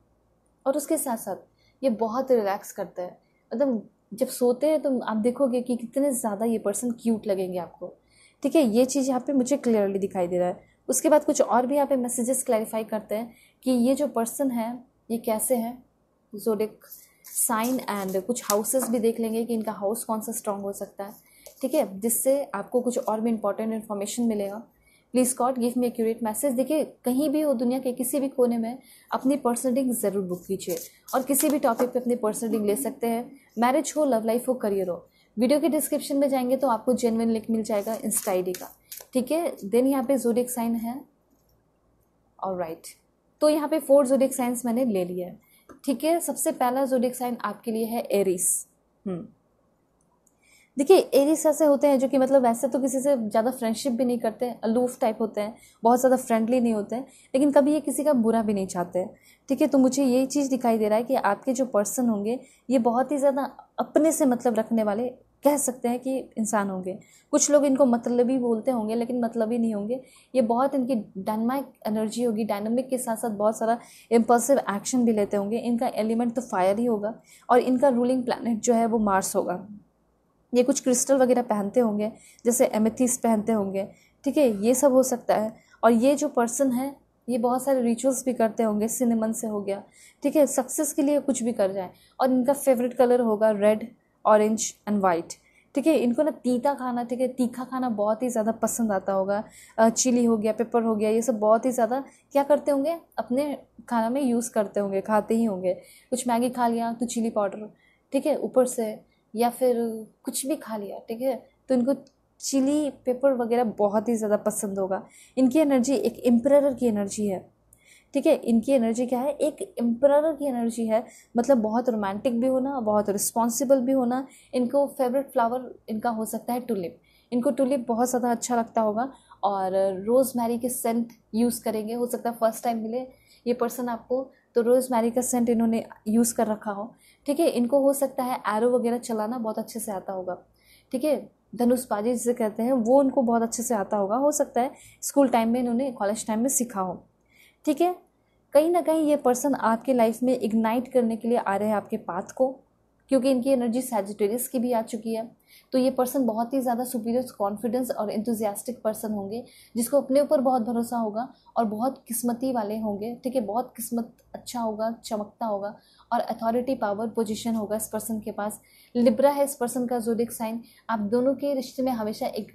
और उसके साथ साथ ये बहुत रिलैक्स करते हैं मतलब जब सोते हैं तो आप देखोगे कि कितने ज़्यादा ये पर्सन क्यूट लगेंगे आपको ठीक है ये चीज़ यहाँ पे मुझे क्लियरली दिखाई दे रहा है उसके बाद कुछ और भी यहाँ पे मैसेजेस क्लैरिफाई करते हैं कि ये जो पर्सन है ये कैसे हैं जोडिक साइन एंड कुछ हाउसेस भी देख लेंगे कि इनका हाउस कौन सा स्ट्रॉन्ग हो सकता है ठीक है जिससे आपको कुछ और भी इंपॉर्टेंट इन्फॉर्मेशन मिलेगा please God give me accurate message देखिए कहीं भी हो दुनिया के किसी भी कोने में अपनी पर्सनल रीडिंग ज़रूर बुक कीजिए और किसी भी टॉपिक पे अपनी पर्सनल रीडिंग ले सकते हैं मैरिज हो लव लाइफ हो करियर हो वीडियो के डिस्क्रिप्शन में जाएंगे तो आपको जेनविन लिंक मिल जाएगा इंस्टा आई का ठीक है देन यहाँ पे जोडिक साइन है और राइट right. तो यहाँ पे फोर जोडिक साइंस मैंने ले लिया है ठीक है सबसे पहला जोडिक साइन आपके लिए है एरिस हम्म। देखिए एरिस ऐसे होते हैं जो कि मतलब वैसे तो किसी से ज़्यादा फ्रेंडशिप भी नहीं करते अलूफ टाइप होते हैं बहुत ज़्यादा फ्रेंडली नहीं होते हैं लेकिन कभी ये किसी का बुरा भी नहीं चाहते ठीक है तो मुझे ये चीज़ दिखाई दे रहा है कि आपके जो पर्सन होंगे ये बहुत ही ज़्यादा अपने से मतलब रखने वाले कह सकते हैं कि इंसान होंगे कुछ लोग इनको मतलबी बोलते होंगे लेकिन मतलबी नहीं होंगे ये बहुत इनकी डायनामिक एनर्जी होगी डायनामिक के साथ साथ बहुत सारा इम्पल्सिव एक्शन भी लेते होंगे इनका एलिमेंट तो फायर ही होगा और इनका रूलिंग प्लानट जो है वो मार्स होगा ये कुछ क्रिस्टल वगैरह पहनते होंगे जैसे एमिथिस पहनते होंगे ठीक है ये सब हो सकता है और ये जो पर्सन है ये बहुत सारे रिचुअल्स भी करते होंगे सिनेमन से हो गया ठीक है सक्सेस के लिए कुछ भी कर जाए और इनका फेवरेट कलर होगा रेड ऑरेंज एंड वाइट ठीक है इनको ना तीता खाना ठीक है तीखा खाना बहुत ही ज़्यादा पसंद आता होगा चिली हो गया पेपर हो गया ये सब बहुत ही ज़्यादा क्या करते होंगे अपने खाना में यूज़ करते होंगे खाते ही होंगे कुछ मैगी खा लिया तो चिली पाउडर ठीक है ऊपर से या फिर कुछ भी खा लिया ठीक है तो इनको चिली पेपर वगैरह बहुत ही ज़्यादा पसंद होगा इनकी एनर्जी एक एम्प्रर की एनर्जी है ठीक है इनकी एनर्जी क्या है एक एम्प्रर की एनर्जी है मतलब बहुत रोमांटिक भी होना बहुत रिस्पॉन्सिबल भी होना इनको फेवरेट फ्लावर इनका हो सकता है टुलिप इनको टुलिप बहुत ज़्यादा अच्छा लगता होगा और रोज़ मैरी के सेंट यूज़ करेंगे हो सकता है फर्स्ट टाइम मिले ये पर्सन आपको तो रोज मैरी का सेंट इन्होंने यूज़ कर रखा हो ठीक है इनको हो सकता है एरो वगैरह चलाना बहुत अच्छे से आता होगा ठीक है धनुषबाजी जिसे कहते हैं वो उनको बहुत अच्छे से आता होगा हो सकता है स्कूल टाइम में इन्होंने कॉलेज टाइम में सीखा हो ठीक है कहीं ना कहीं ये पर्सन आपके लाइफ में इग्नाइट करने के लिए आ रहे हैं आपके पाथ को क्योंकि इनकी एनर्जी सैजिटेरियस की भी आ चुकी है तो ये पर्सन बहुत ही ज़्यादा सुपीरियर कॉन्फिडेंस और इंतजियास्टिक पर्सन होंगे जिसको अपने ऊपर बहुत भरोसा होगा और बहुत किस्मती वाले होंगे ठीक है बहुत किस्मत अच्छा होगा चमकता होगा और अथॉरिटी पावर पोजिशन होगा इस पर्सन के पास लिब्रा है इस पर्सन का जोडिक साइन आप दोनों के रिश्ते में हमेशा एक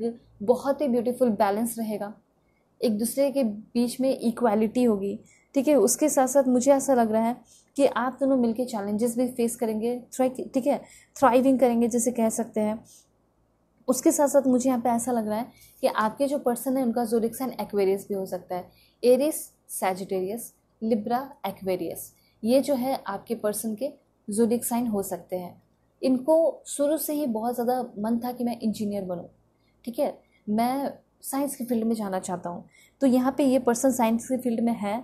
बहुत ही ब्यूटीफुल बैलेंस रहेगा एक दूसरे के बीच में इक्वालिटी होगी ठीक है उसके साथ साथ मुझे ऐसा लग रहा है कि आप दोनों मिलके चैलेंजेस भी फेस करेंगे ठीक है थ्राइविंग करेंगे जैसे कह सकते हैं उसके साथ साथ मुझे यहाँ पे ऐसा लग रहा है कि आपके जो पर्सन है उनका जोरिक्स एंड एक्वेरियस भी हो सकता है एरिस सैजिटेरियस लिब्रा एक्वेरियस ये जो है आपके पर्सन के जोरिक साइन हो सकते हैं इनको शुरू से ही बहुत ज़्यादा मन था कि मैं इंजीनियर बनूँ ठीक है मैं साइंस की फील्ड में जाना चाहता हूँ तो यहाँ पे ये पर्सन साइंस की फील्ड में है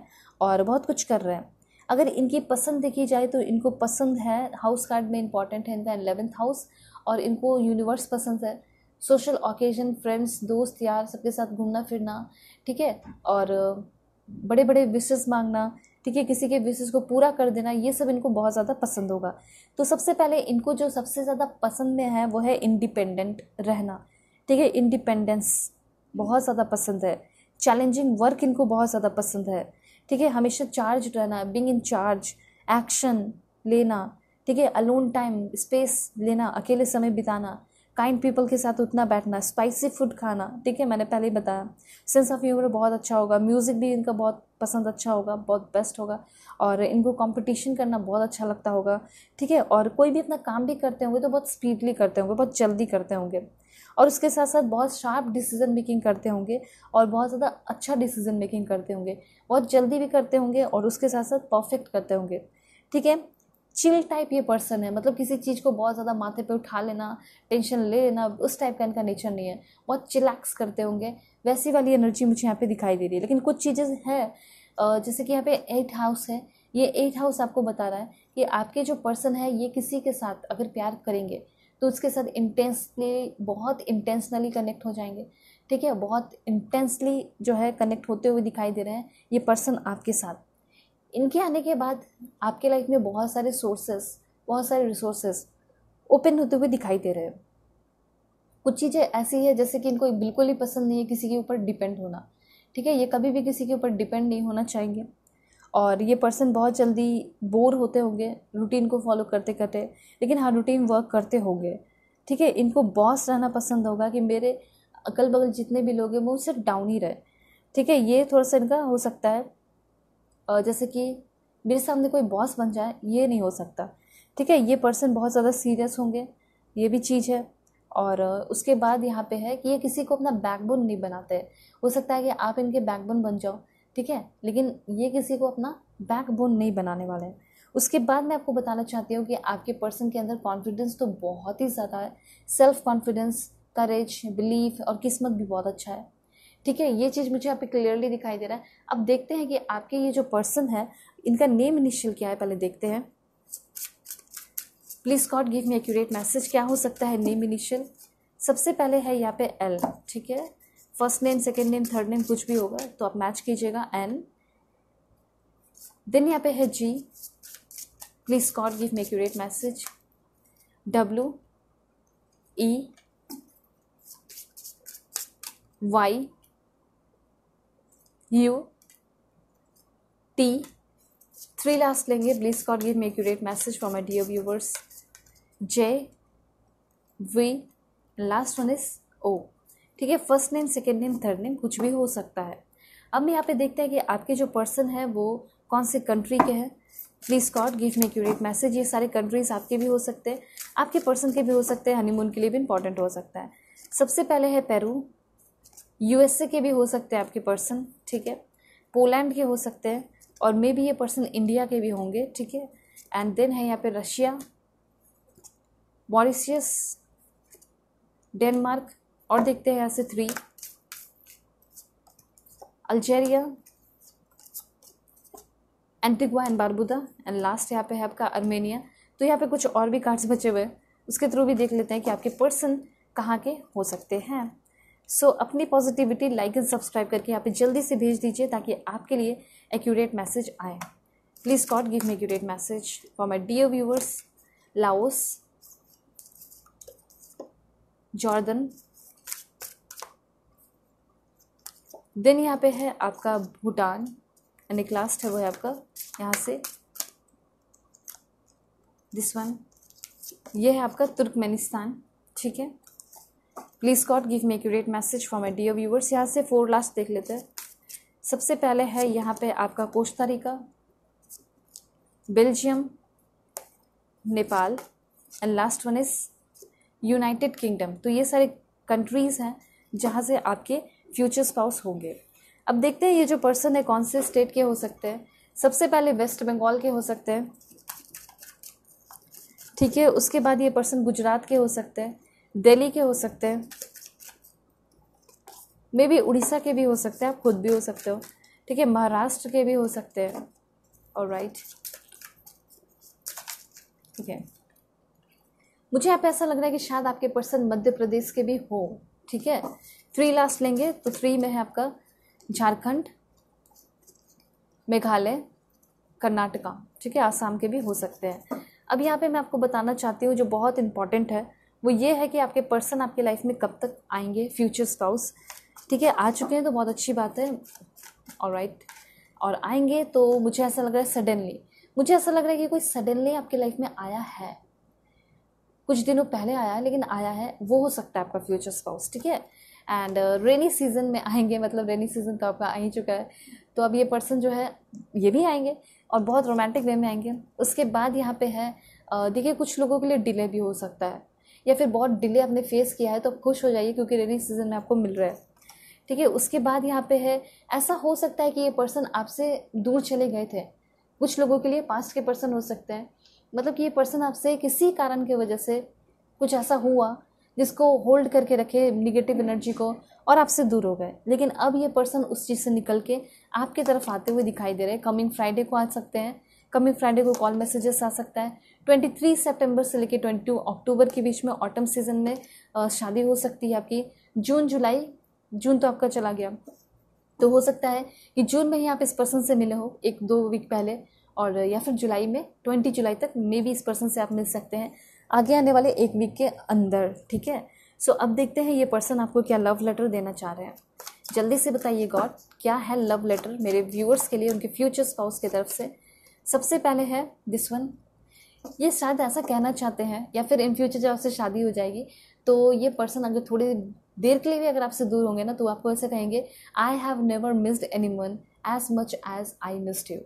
और बहुत कुछ कर रहे हैं अगर इनकी पसंद देखी जाए तो इनको पसंद है हाउस कार्ड में इंपॉर्टेंट है इनका एलेवेंथ हाउस और इनको यूनिवर्स पसंद है सोशल ओकेजन फ्रेंड्स दोस्त यार सबके साथ घूमना फिरना ठीक है और बड़े बड़े विशेष मांगना ठीक है किसी के विशेष को पूरा कर देना ये सब इनको बहुत ज़्यादा पसंद होगा तो सबसे पहले इनको जो सबसे ज़्यादा पसंद में है वो है इंडिपेंडेंट रहना ठीक है इंडिपेंडेंस बहुत ज़्यादा पसंद है चैलेंजिंग वर्क इनको बहुत ज़्यादा पसंद है ठीक है हमेशा चार्ज रहना बिंग इन चार्ज एक्शन लेना ठीक है अलोन टाइम स्पेस लेना अकेले समय बिताना काइंड पीपल के साथ उतना बैठना स्पाइसी फूड खाना ठीक है मैंने पहले ही बताया सेंस ऑफ ह्यूमर बहुत अच्छा होगा म्यूज़िक भी इनका बहुत पसंद अच्छा होगा बहुत बेस्ट होगा और इनको कंपटीशन करना बहुत अच्छा लगता होगा ठीक है और कोई भी अपना काम भी करते होंगे तो बहुत स्पीडली करते होंगे बहुत जल्दी करते होंगे और उसके साथ साथ बहुत शार्प डिसीजन मेकिंग करते होंगे और बहुत ज़्यादा अच्छा डिसीजन मेकिंग करते होंगे बहुत जल्दी भी करते होंगे और उसके साथ साथ परफेक्ट करते होंगे ठीक है चिल टाइप ये पर्सन है मतलब किसी चीज़ को बहुत ज़्यादा माथे पे उठा लेना टेंशन ले लेना उस टाइप का इनका नेचर नहीं है बहुत चिलैक्स करते होंगे वैसी वाली एनर्जी मुझे यहाँ पे दिखाई दे रही है लेकिन कुछ चीज़ें हैं जैसे कि यहाँ पे एट हाउस है ये एट हाउस आपको बता रहा है कि आपके जो पर्सन है ये किसी के साथ अगर प्यार करेंगे तो उसके साथ इंटेंसली बहुत इंटेंसनली कनेक्ट हो जाएंगे ठीक है बहुत इंटेंसली जो है कनेक्ट होते हुए दिखाई दे रहे हैं ये पर्सन आपके साथ इनके आने के बाद आपके लाइफ में बहुत सारे सोर्सेस बहुत सारे रिसोर्सेस ओपन होते हुए दिखाई दे रहे हो कुछ चीज़ें ऐसी है जैसे कि इनको बिल्कुल ही पसंद नहीं है किसी के ऊपर डिपेंड होना ठीक है ये कभी भी किसी के ऊपर डिपेंड नहीं होना चाहिए और ये पर्सन बहुत जल्दी बोर होते होंगे रूटीन को फॉलो करते करते लेकिन हाँ रूटीन वर्क करते होंगे ठीक है इनको बॉस रहना पसंद होगा कि मेरे अकल बगल जितने भी लोग हैं वो सिर्फ डाउन ही रहे ठीक है ये थोड़ा सा इनका हो सकता है जैसे कि मेरे सामने कोई बॉस बन जाए ये नहीं हो सकता ठीक है ये पर्सन बहुत ज़्यादा सीरियस होंगे ये भी चीज़ है और उसके बाद यहाँ पे है कि ये किसी को अपना बैकबोन नहीं बनाते हो सकता है कि आप इनके बैकबोन बन जाओ ठीक है लेकिन ये किसी को अपना बैकबोन नहीं बनाने वाला है उसके बाद मैं आपको बताना चाहती हूँ कि आपके पर्सन के अंदर कॉन्फिडेंस तो बहुत ही ज़्यादा है सेल्फ कॉन्फिडेंस करेज बिलीफ और किस्मत भी बहुत अच्छा है ठीक है ये चीज़ मुझे आप क्लियरली दिखाई दे रहा है अब देखते हैं कि आपके ये जो पर्सन है इनका नेम इनिशियल क्या है पहले देखते हैं please God give me accurate message क्या हो सकता है नेम इनिशियल सबसे पहले है यहाँ पे एल ठीक है first name second name third name कुछ भी होगा तो आप मैच कीजिएगा एन देन यहाँ पे है G please God give me accurate message W E Y U T three last लेंगे please God give me accurate message for my dear viewers J V last one is O ठीक है first name second name third name कुछ भी हो सकता है अब यहाँ पे देखते हैं कि आपके जो पर्सन है वो कौन से कंट्री के हैं please God give me accurate message ये सारे कंट्रीज आपके भी हो सकते हैं आपके पर्सन के भी हो सकते हैं हनीमून के लिए भी इंपॉर्टेंट हो सकता है सबसे पहले है पेरू यूएसए के भी हो सकते हैं आपके पर्सन ठीक है पोलैंड के हो सकते हैं और मे बी ये पर्सन इंडिया के भी होंगे ठीक है एंड देन है यहाँ पे रशिया मॉरिशियस डेनमार्क और देखते हैं ऐसे से three Algeria Antigua and Barbuda and last यहाँ पे है आपका अर्मेनिया तो यहाँ पे कुछ और भी कार्ड्स बचे हुए उसके थ्रू भी देख लेते हैं कि आपके पर्सन कहाँ के हो सकते हैं सो so, अपनी पॉजिटिविटी लाइक एंड सब्सक्राइब करके यहाँ पे जल्दी से भेज दीजिए ताकि आपके लिए एक्यूरेट मैसेज आए please God give me accurate message for my dear viewers Laos Jordan then यहाँ पे है आपका भूटान यानी लास्ट है वो है आपका यहाँ से दिस वन ये है आपका तुर्कमेनिस्तान ठीक है please God give me accurate message for my dear viewers यहाँ से फोर लास्ट देख लेते हैं सबसे पहले है यहाँ पे आपका Costa Rica Belgium Nepal and last one is United Kingdom तो ये सारे कंट्रीज़ हैं जहाँ से आपके फ्यूचर स्पाउस होंगे अब देखते हैं ये जो पर्सन है कौन से स्टेट के हो सकते हैं सबसे पहले वेस्ट बंगाल के हो सकते हैं ठीक है उसके बाद ये पर्सन गुजरात के हो सकते हैं दिल्ली के हो सकते हैं मे बी उड़ीसा के भी हो सकते हैं आप खुद भी हो सकते हो ठीक है महाराष्ट्र के भी हो सकते हैं और राइट ठीक है मुझे आप ऐसा लग रहा है कि शायद आपके पर्सन मध्य प्रदेश के भी हो ठीक है थ्री लास्ट लेंगे तो थ्री में है आपका झारखंड मेघालय कर्नाटका ठीक है आसाम के भी हो सकते हैं अब यहाँ पे मैं आपको बताना चाहती हूँ जो बहुत इंपॉर्टेंट है वो ये है कि आपके पर्सन आपके लाइफ में कब तक आएंगे फ्यूचर स्पाउस ठीक है आ चुके हैं तो बहुत अच्छी बात है और राइट और आएंगे तो मुझे ऐसा लग रहा है सडनली मुझे ऐसा लग रहा है कि कोई सडनली आपके लाइफ में आया है कुछ दिनों पहले आया है लेकिन आया है वो हो सकता है आपका फ्यूचर स्पाउस ठीक है एंड रेनी सीज़न में आएंगे मतलब रेनी सीज़न तो आपका आ ही चुका है तो अब ये पर्सन जो है ये भी आएंगे और बहुत रोमांटिक वे में आएंगे उसके बाद यहाँ पे है देखिए कुछ लोगों के लिए डिले भी हो सकता है या फिर बहुत डिले आपने फेस किया है तो खुश हो जाइए क्योंकि रेनी सीज़न में आपको मिल रहा है ठीक है उसके बाद यहाँ पे है ऐसा हो सकता है कि ये पर्सन आपसे दूर चले गए थे कुछ लोगों के लिए पास्ट के पर्सन हो सकते हैं मतलब कि ये पर्सन आपसे किसी कारण की वजह से कुछ ऐसा हुआ जिसको होल्ड करके रखे निगेटिव एनर्जी को और आपसे दूर हो गए लेकिन अब ये पर्सन उस चीज़ से निकल के आपके तरफ आते हुए दिखाई दे रहे हैं कमिंग फ्राइडे को आ सकते हैं कमिंग फ्राइडे को कॉल मैसेजेस आ सकता है 23 सितंबर से लेकर 22 अक्टूबर के बीच में ऑटम सीजन में शादी हो सकती है आपकी जून जुलाई जून तो आपका चला गया तो हो सकता है कि जून में ही आप इस पर्सन से मिले हो एक दो वीक पहले और या फिर जुलाई में ट्वेंटी जुलाई तक मे बी इस पर्सन से आप मिल सकते हैं आगे आने वाले एक वीक के अंदर ठीक है सो अब देखते हैं ये पर्सन आपको क्या लव लेटर देना चाह रहे हैं जल्दी से बताइए गॉड क्या है लव लेटर मेरे व्यूअर्स के लिए उनके फ्यूचर स्पाउस की तरफ से सबसे पहले है दिस वन ये शायद ऐसा कहना चाहते हैं या फिर इन फ्यूचर जब आपसे शादी हो जाएगी तो ये पर्सन अगर थोड़ी देर के लिए भी अगर आपसे दूर होंगे ना तो आपको ऐसे कहेंगे I have never missed any one as much as I missed you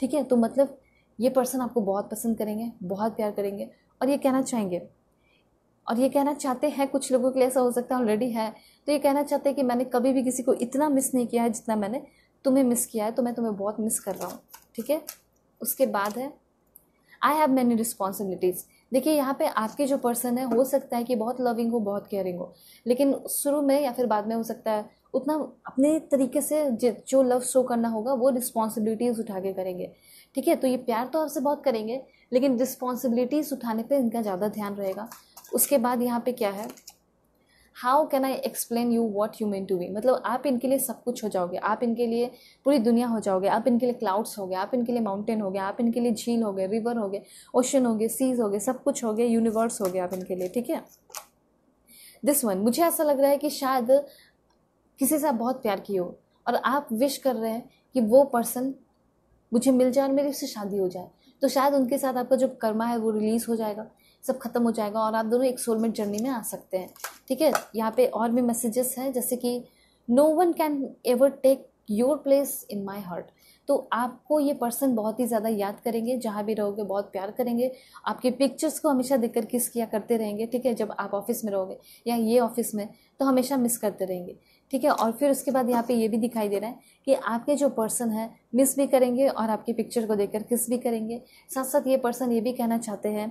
ठीक है तो मतलब ये पर्सन आपको बहुत पसंद करेंगे बहुत प्यार करेंगे और ये कहना चाहेंगे और ये कहना चाहते हैं कुछ लोगों के लिए ऐसा हो सकता है ऑलरेडी है तो ये कहना चाहते हैं कि मैंने कभी भी किसी को इतना मिस नहीं किया है जितना मैंने तुम्हें मिस किया है तो मैं तुम्हें बहुत मिस कर रहा हूँ ठीक है उसके बाद है आई हैव मैनी रिस्पॉन्सिबिलिटीज़ देखिए यहाँ पे आपके जो पर्सन है हो सकता है कि बहुत लविंग हो बहुत केयरिंग हो लेकिन शुरू में या फिर बाद में हो सकता है उतना अपने तरीके से जो लव शो करना होगा वो रिस्पॉन्सिबिलिटीज़ उठा के करेंगे ठीक है तो ये प्यार तो आपसे बहुत करेंगे लेकिन रिस्पॉन्सिबिलिटीज़ उठाने पर इनका ज़्यादा ध्यान रहेगा उसके बाद यहाँ पे क्या है how can I explain you what you mean to be मतलब आप इनके लिए सब कुछ हो जाओगे आप इनके लिए पूरी दुनिया हो जाओगे आप इनके लिए क्लाउड्स हो गए आप इनके लिए माउंटेन हो गए आप इनके लिए झील हो गए रिवर हो गए ओशन हो गए सीज हो गए सब कुछ हो गए यूनिवर्स हो गए आप इनके लिए ठीक है दिस वन मुझे ऐसा लग रहा है कि शायद किसी से आप बहुत प्यार की हो और आप विश कर रहे हैं कि वो पर्सन मुझे मिल जाए और मेरी उससे शादी हो जाए तो शायद उनके साथ आपका जो कर्मा है वो रिलीज़ हो जाएगा सब खत्म हो जाएगा और आप दोनों एक सोलमेट जर्नी में आ सकते हैं ठीक है यहाँ पे और भी मैसेजेस हैं जैसे कि no one can ever take your place in my heart तो आपको ये पर्सन बहुत ही ज़्यादा याद करेंगे जहाँ भी रहोगे बहुत प्यार करेंगे आपके पिक्चर्स को हमेशा देखकर किस किया करते रहेंगे ठीक है जब आप ऑफिस में रहोगे या ये ऑफिस में तो हमेशा मिस करते रहेंगे ठीक है और फिर उसके बाद यहाँ पे ये भी दिखाई दे रहा है कि आपके जो पर्सन है मिस भी करेंगे और आपकी पिक्चर को देखकर किस भी करेंगे साथ साथ ये पर्सन ये भी कहना चाहते हैं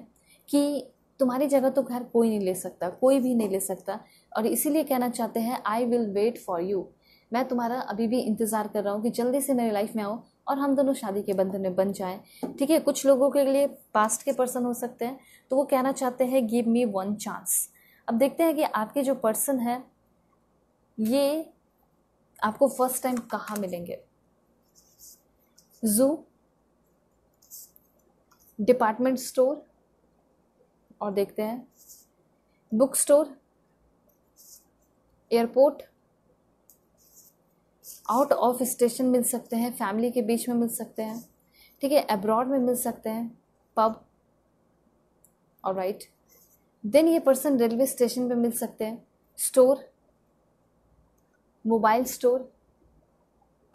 कि तुम्हारी जगह तो घर कोई नहीं ले सकता कोई भी नहीं ले सकता और इसीलिए कहना चाहते हैं I will wait for you मैं तुम्हारा अभी भी इंतज़ार कर रहा हूँ कि जल्दी से मेरी लाइफ में आओ और हम दोनों शादी के बंधन में बन जाएं ठीक है कुछ लोगों के लिए पास्ट के पर्सन हो सकते हैं तो वो कहना चाहते हैं गिव मी वन चांस अब देखते हैं कि आपके जो पर्सन है ये आपको फर्स्ट टाइम कहाँ मिलेंगे जू डिपार्टमेंट स्टोर और देखते हैं book store airport out of station मिल सकते हैं फैमिली के बीच में मिल सकते हैं ठीक है अब्रॉड में मिल सकते हैं पब और राइट देन ये पर्सन रेलवे स्टेशन पे मिल सकते हैं स्टोर मोबाइल स्टोर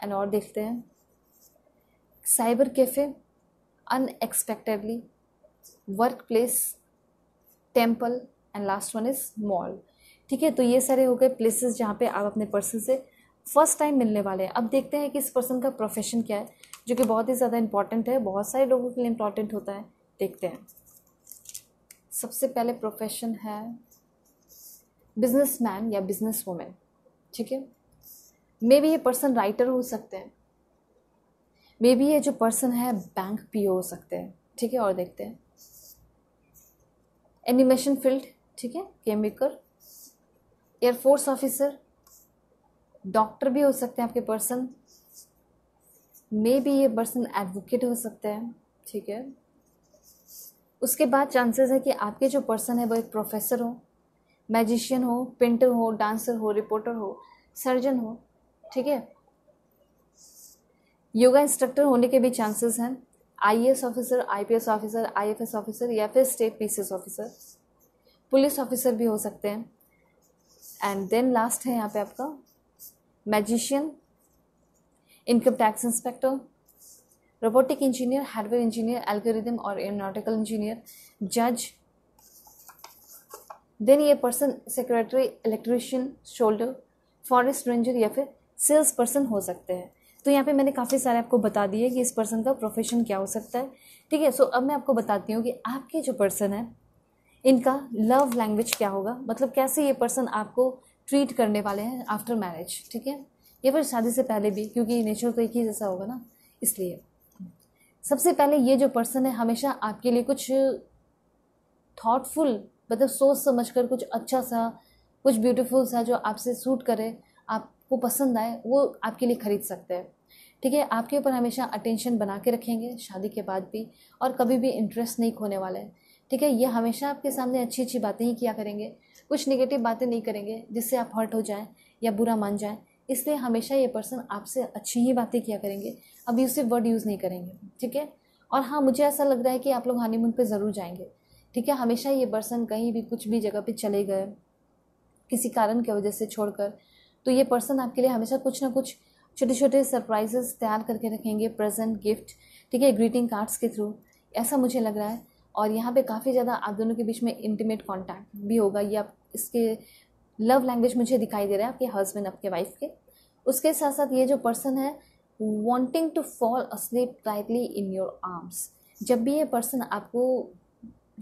एंड और देखते हैं cyber cafe unexpectedly work place temple and last one is mall ठीक है तो ये सारे हो गए प्लेसेस जहाँ पे आप अपने पर्सन से फर्स्ट टाइम मिलने वाले हैं अब देखते हैं कि इस पर्सन का प्रोफेशन क्या है जो कि बहुत ही ज़्यादा इंपॉर्टेंट है बहुत सारे लोगों के लिए इंपॉर्टेंट होता है देखते हैं सबसे पहले प्रोफेशन है बिजनेस या बिजनेस वूमेन ठीक है मे बी ये पर्सन राइटर हो सकते हैं मे बी ये जो पर्सन है बैंक पी हो सकते हैं ठीक है और देखते हैं एनिमेशन फील्ड ठीक है केमिकल एयरफोर्स ऑफिसर डॉक्टर भी हो सकते हैं आपके पर्सन मे बी ये पर्सन एडवोकेट हो सकते हैं ठीक है उसके बाद चांसेस है कि आपके जो पर्सन है वो एक प्रोफेसर हो मैजिशियन हो पेंटर हो डांसर हो रिपोर्टर हो सर्जन हो ठीक है योगा इंस्ट्रक्टर होने के भी चांसेस हैं I officer I officer I officer या फिर state PCS officer police officer भी हो सकते हैं एंड देन लास्ट है यहाँ पे आपका magician income tax inspector robotic engineer hardware engineer algorithm और एरोनॉटिकल इंजीनियर जज देन ये person secretary electrician soldier forest ranger या फिर सेल्स पर्सन हो सकते हैं तो यहाँ पे मैंने काफ़ी सारे आपको बता दिए कि इस पर्सन का प्रोफेशन क्या हो सकता है ठीक है सो अब मैं आपको बताती हूँ कि आपके जो पर्सन है इनका लव लैंग्वेज क्या होगा मतलब कैसे ये पर्सन आपको ट्रीट करने वाले हैं आफ्टर मैरिज ठीक है या फिर शादी से पहले भी क्योंकि नेचर तो एक ही जैसा होगा ना इसलिए सबसे पहले ये जो पर्सन है हमेशा आपके लिए कुछ थाटफुल मतलब सोच समझ कर कुछ अच्छा सा कुछ ब्यूटीफुल सा जो आपसे सूट करे आपको पसंद आए वो आपके लिए ख़रीद सकते हैं ठीक है आपके ऊपर हमेशा अटेंशन बना के रखेंगे शादी के बाद भी और कभी भी इंटरेस्ट नहीं खोने वाला है ठीक है ये हमेशा आपके सामने अच्छी अच्छी बातें ही किया करेंगे कुछ निगेटिव बातें नहीं करेंगे जिससे आप हर्ट हो जाएँ या बुरा मान जाएँ इसलिए हमेशा ये पर्सन आपसे अच्छी ही बातें किया करेंगे अब्यूसिव वर्ड यूज़ नहीं करेंगे ठीक है और हाँ मुझे ऐसा लग रहा है कि आप लोग हनीमून पे ज़रूर जाएंगे ठीक है हमेशा ये पर्सन कहीं भी कुछ भी जगह पे चले गए किसी कारण की वजह से छोड़कर तो ये पर्सन आपके लिए हमेशा कुछ ना कुछ छोटे छोटे सरप्राइजेस तैयार करके रखेंगे प्रेजेंट गिफ्ट ठीक है ग्रीटिंग कार्ड्स के थ्रू ऐसा मुझे लग रहा है और यहाँ पे काफ़ी ज़्यादा आप दोनों के बीच में इंटीमेट कॉन्टैक्ट भी होगा ये आप इसके लव लैंग्वेज मुझे दिखाई दे रहा है आपके हस्बैंड आपके वाइफ के उसके साथ साथ ये जो पर्सन है wanting to fall asleep tightly in your arms जब भी ये पर्सन आपको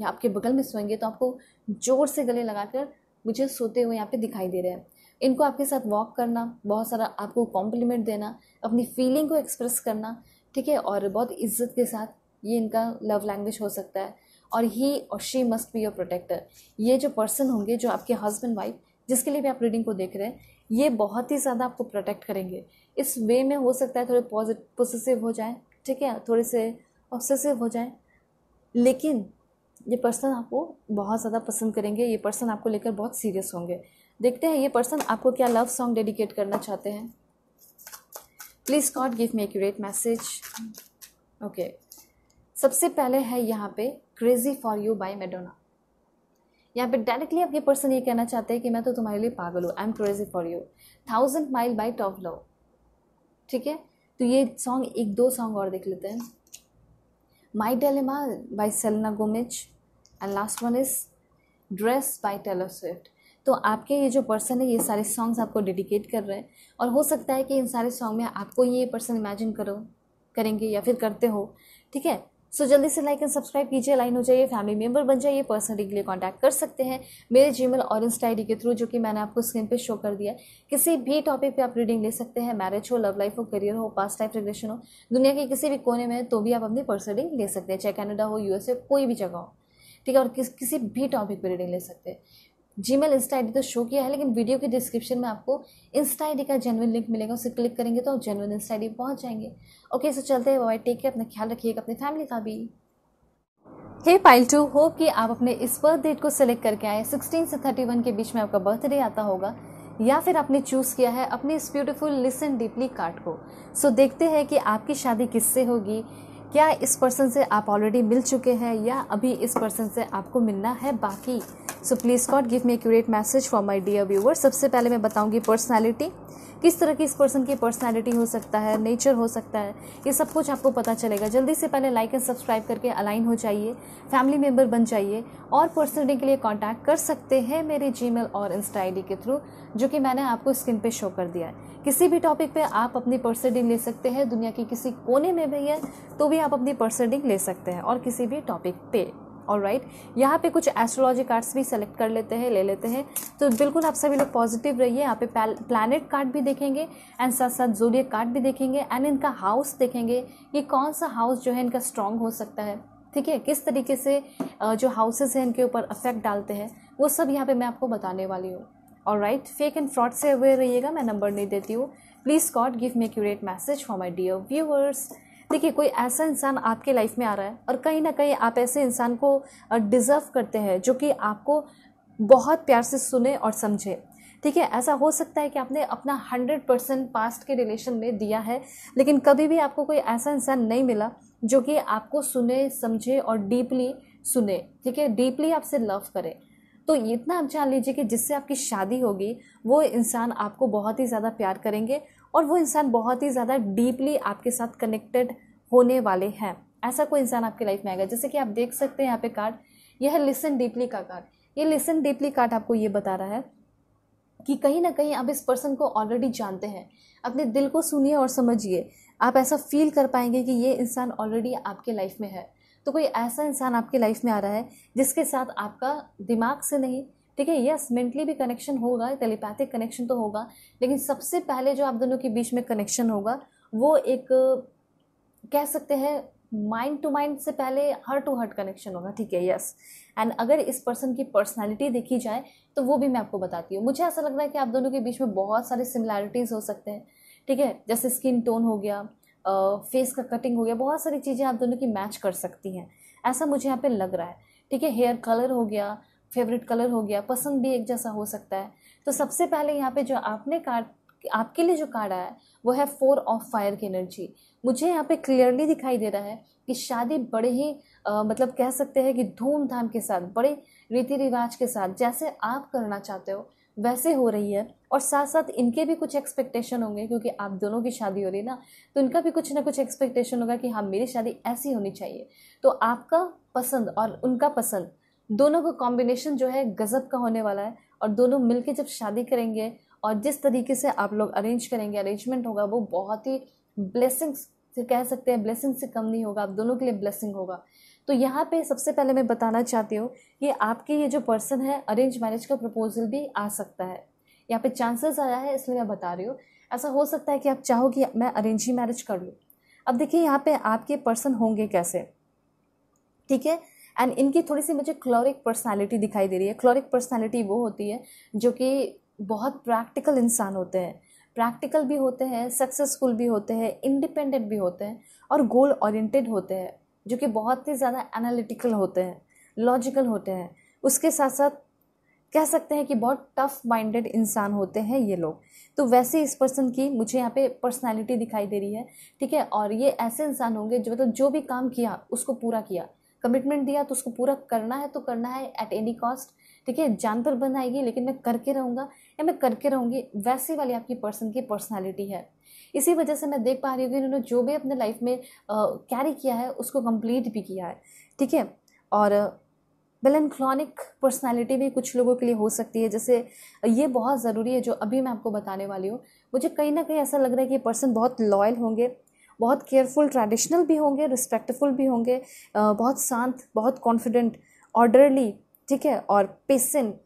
या आपके बगल में सोएंगे तो आपको ज़ोर से गले लगाकर मुझे सोते हुए यहाँ पे दिखाई दे रहे हैं इनको आपके साथ वॉक करना बहुत सारा आपको कॉम्प्लीमेंट देना अपनी फीलिंग को एक्सप्रेस करना ठीक है और बहुत इज्जत के साथ ये इनका लव लैंग्वेज हो सकता है और ही और she must be your protector ये जो पर्सन होंगे जो आपके हस्बैंड वाइफ जिसके लिए भी आप रीडिंग को देख रहे हैं ये बहुत ही ज़्यादा आपको प्रोटेक्ट करेंगे इस वे में हो सकता है थोड़े पॉजिटिव पोसेसिव हो जाए ठीक है थोड़े से ऑब्सेसिव हो जाए लेकिन ये पर्सन आपको बहुत ज़्यादा पसंद करेंगे ये पर्सन आपको लेकर बहुत सीरियस होंगे देखते हैं ये पर्सन आपको क्या लव सॉन्ग डेडिकेट करना चाहते हैं please God give me accurate message okay सबसे पहले है यहाँ पे crazy for you by Madonna यहाँ पे डायरेक्टली आपके पर्सन ये कहना चाहते हैं कि मैं तो तुम्हारे लिए पागल हूँ I am crazy for you thousand mile by top love ठीक है तो ये सॉन्ग एक दो सॉन्ग और देख लेते हैं My Dilemma by Selena Gomez and last one is dress by Taylor Swift तो आपके ये जो पर्सन है ये सारे सॉन्ग्स आपको डेडिकेट कर रहे हैं और हो सकता है कि इन सारे सॉन्ग में आपको ये पर्सन इमेजिन करो करेंगे या फिर करते हो ठीक है सो जल्दी से लाइक एंड सब्सक्राइब कीजिए लाइन हो जाइए फैमिली मेंबर बन जाइए पर्सनली के लिए कॉन्टैक्ट कर सकते हैं मेरे जी मेल और इंस्टा आई के थ्रू जो कि मैंने आपको स्क्रीन पे शो कर दिया किसी भी टॉपिक पे आप रीडिंग ले सकते हैं मैरिज हो लव लाइफ हो करियर हो पास्ट लाइफ रिग्रेशन हो दुनिया के किसी भी कोने में तो भी आप अपनी पर्सनल रीडिंग ले सकते हैं चाहे कैनेडा हो यूएसए कोई भी जगह हो ठीक है और किस किसी भी टॉपिक पर रीडिंग ले सकते हैं जी मेल इंस्टा आई तो शो किया है लेकिन वीडियो के डिस्क्रिप्शन में आपको इंस्टा आई का जेनविन लिंक मिलेगा उसे क्लिक करेंगे तो आप जेनविन इंस्टा आई पहुँच जाएंगे ओके सो चलते हैं बाय टेक केयर अपना ख्याल रखिएगा अपनी फैमिली का भी हे पाइल टू होप कि आप अपने इस बर्थ डेट को सिलेक्ट करके आए सिक्सटीन से थर्टी वन के बीच में आपका बर्थडे आता होगा या फिर आपने चूज़ किया है अपने इस ब्यूटीफुल लिसन डीपली कार्ड को सो देखते हैं कि आपकी शादी किससे होगी क्या इस पर्सन से आप ऑलरेडी मिल चुके हैं या अभी इस पर्सन से आपको मिलना है बाकी so please God give me accurate message for my dear viewer सबसे पहले मैं बताऊंगी पर्सनैलिटी किस तरह की इस पर्सन की पर्सनैलिटी हो सकता है नेचर हो सकता है ये सब कुछ आपको पता चलेगा जल्दी से पहले लाइक एंड सब्सक्राइब करके अलाइन हो जाइए फैमिली मेम्बर बन जाइए और पर्सनली के लिए कांटेक्ट कर सकते हैं मेरे जीमेल और इंस्टा आई के थ्रू जो कि मैंने आपको स्क्रीन पे शो कर दिया है किसी भी टॉपिक पे आप अपनी परसेडिंग ले सकते हैं दुनिया के किसी कोने में भी है तो भी आप अपनी परसेडिंग ले सकते हैं और किसी भी टॉपिक पे और राइट यहाँ पे कुछ एस्ट्रोलॉजी कार्ड्स भी सेलेक्ट कर लेते हैं ले लेते हैं तो बिल्कुल आप सभी लोग पॉजिटिव रहिए यहाँ पे प्लानट कार्ड भी देखेंगे एंड साथ साथ जोड़िए कार्ड भी देखेंगे एंड इनका हाउस देखेंगे कि कौन सा हाउस जो है इनका स्ट्रांग हो सकता है ठीक है किस तरीके से जो हाउसेज हैं इनके ऊपर अफेक्ट डालते हैं वो सब यहाँ पर मैं आपको बताने वाली हूँ और राइट फेक एंड फ्रॉड से अवेयर रहिएगा मैं नंबर नहीं देती हूँ please God give me accurate message for my dear viewers देखिए कोई ऐसा इंसान आपके लाइफ में आ रहा है और कहीं ना कहीं आप ऐसे इंसान को डिज़र्व करते हैं जो कि आपको बहुत प्यार से सुने और समझे ठीक है ऐसा हो सकता है कि आपने अपना हंड्रेड परसेंट पास्ट के रिलेशन में दिया है लेकिन कभी भी आपको कोई ऐसा इंसान नहीं मिला जो कि आपको सुने समझे और डीपली सुने ठीक है डीपली आपसे लव करे तो इतना आप अच्छा जान लीजिए कि जिससे आपकी शादी होगी वो इंसान आपको बहुत ही ज़्यादा प्यार करेंगे और वो इंसान बहुत ही ज़्यादा डीपली आपके साथ कनेक्टेड होने वाले हैं ऐसा कोई इंसान आपकी लाइफ में आएगा जैसे कि आप देख सकते हैं यहाँ पे कार्ड यह है लिसन डीपली का कार्ड ये लिसन डीपली कार्ड आपको ये बता रहा है कि कहीं ना कहीं आप इस पर्सन को ऑलरेडी जानते हैं अपने दिल को सुनिए और समझिए आप ऐसा फील कर पाएंगे कि ये इंसान ऑलरेडी आपके लाइफ में है तो कोई ऐसा इंसान आपकी लाइफ में आ रहा है जिसके साथ आपका दिमाग से नहीं ठीक है यस मेंटली भी कनेक्शन होगा टेलीपैथिक कनेक्शन तो होगा लेकिन सबसे पहले जो आप दोनों के बीच में कनेक्शन होगा वो एक कह सकते हैं माइंड टू माइंड से पहले हर्ट टू हर्ट कनेक्शन होगा ठीक है यस एंड अगर इस पर्सन की पर्सनालिटी देखी जाए तो वो भी मैं आपको बताती हूँ मुझे ऐसा लग रहा है कि आप दोनों के बीच में बहुत सारे सिमिलैरिटीज़ हो सकते हैं ठीक है जैसे स्किन टोन हो गया फेस का कटिंग हो गया बहुत सारी चीज़ें आप दोनों की मैच कर सकती हैं ऐसा मुझे यहाँ पे लग रहा है ठीक है हेयर कलर हो गया फेवरेट कलर हो गया पसंद भी एक जैसा हो सकता है तो सबसे पहले यहाँ पे जो आपने कार्ड आपके लिए जो कार्ड आया है वो है फोर ऑफ फायर की एनर्जी मुझे यहाँ पे क्लियरली दिखाई दे रहा है कि शादी बड़े ही आ, मतलब कह सकते हैं कि धूमधाम के साथ बड़े रीति रिवाज के साथ जैसे आप करना चाहते हो वैसे हो रही है और साथ साथ इनके भी कुछ एक्सपेक्टेशन होंगे क्योंकि आप दोनों की शादी हो रही है ना तो इनका भी कुछ ना कुछ एक्सपेक्टेशन होगा कि हाँ मेरी शादी ऐसी होनी चाहिए तो आपका पसंद और उनका पसंद दोनों का कॉम्बिनेशन जो है गज़ब का होने वाला है और दोनों मिलके जब शादी करेंगे और जिस तरीके से आप लोग अरेंज करेंगे अरेंजमेंट होगा वो बहुत ही ब्लेसिंग्स से कह सकते हैं ब्लेसिंग से कम नहीं होगा आप दोनों के लिए ब्लेसिंग होगा तो यहाँ पे सबसे पहले मैं बताना चाहती हूँ कि आपके ये जो पर्सन है अरेंज मैरिज का प्रपोजल भी आ सकता है यहाँ पे चांसेस आया है इसलिए मैं बता रही हूँ ऐसा हो सकता है कि आप चाहो कि मैं अरेंज ही मैरिज कर लूँ अब देखिए यहाँ पे आपके पर्सन होंगे कैसे ठीक है एंड इनकी थोड़ी सी मुझे क्लोरिक पर्सनैलिटी दिखाई दे रही है क्लोरिक पर्सनैलिटी वो होती है जो कि बहुत प्रैक्टिकल इंसान होते हैं प्रैक्टिकल भी होते हैं सक्सेसफुल भी होते हैं इंडिपेंडेंट भी होते हैं और गोल ओरिएंटेड होते हैं जो कि बहुत ही ज़्यादा एनालिटिकल होते हैं लॉजिकल होते हैं उसके साथ साथ कह सकते हैं कि बहुत टफ माइंडेड इंसान होते हैं ये लोग तो वैसे इस पर्सन की मुझे यहाँ पे पर्सनालिटी दिखाई दे रही है ठीक है और ये ऐसे इंसान होंगे जो मतलब जो भी काम किया उसको पूरा किया कमिटमेंट दिया तो उसको पूरा करना है तो करना है एट एनी कॉस्ट ठीक है जान पर तो बन आएगी लेकिन मैं करके रहूँगा या मैं करके रहूँगी वैसे वाली आपकी पर्सन की पर्सनैलिटी है इसी वजह से मैं देख पा रही हूँ कि इन्होंने जो भी अपने लाइफ में कैरी किया है उसको कंप्लीट भी किया है ठीक है और मेलनक्लॉनिक पर्सनैलिटी भी कुछ लोगों के लिए हो सकती है जैसे ये बहुत ज़रूरी है जो अभी मैं आपको बताने वाली हूँ मुझे कहीं ना कहीं ऐसा लग रहा है कि ये पर्सन बहुत लॉयल होंगे बहुत केयरफुल ट्रेडिशनल भी होंगे रिस्पेक्टफुल भी होंगे बहुत शांत बहुत कॉन्फिडेंट ऑर्डरली ठीक है और पेशेंट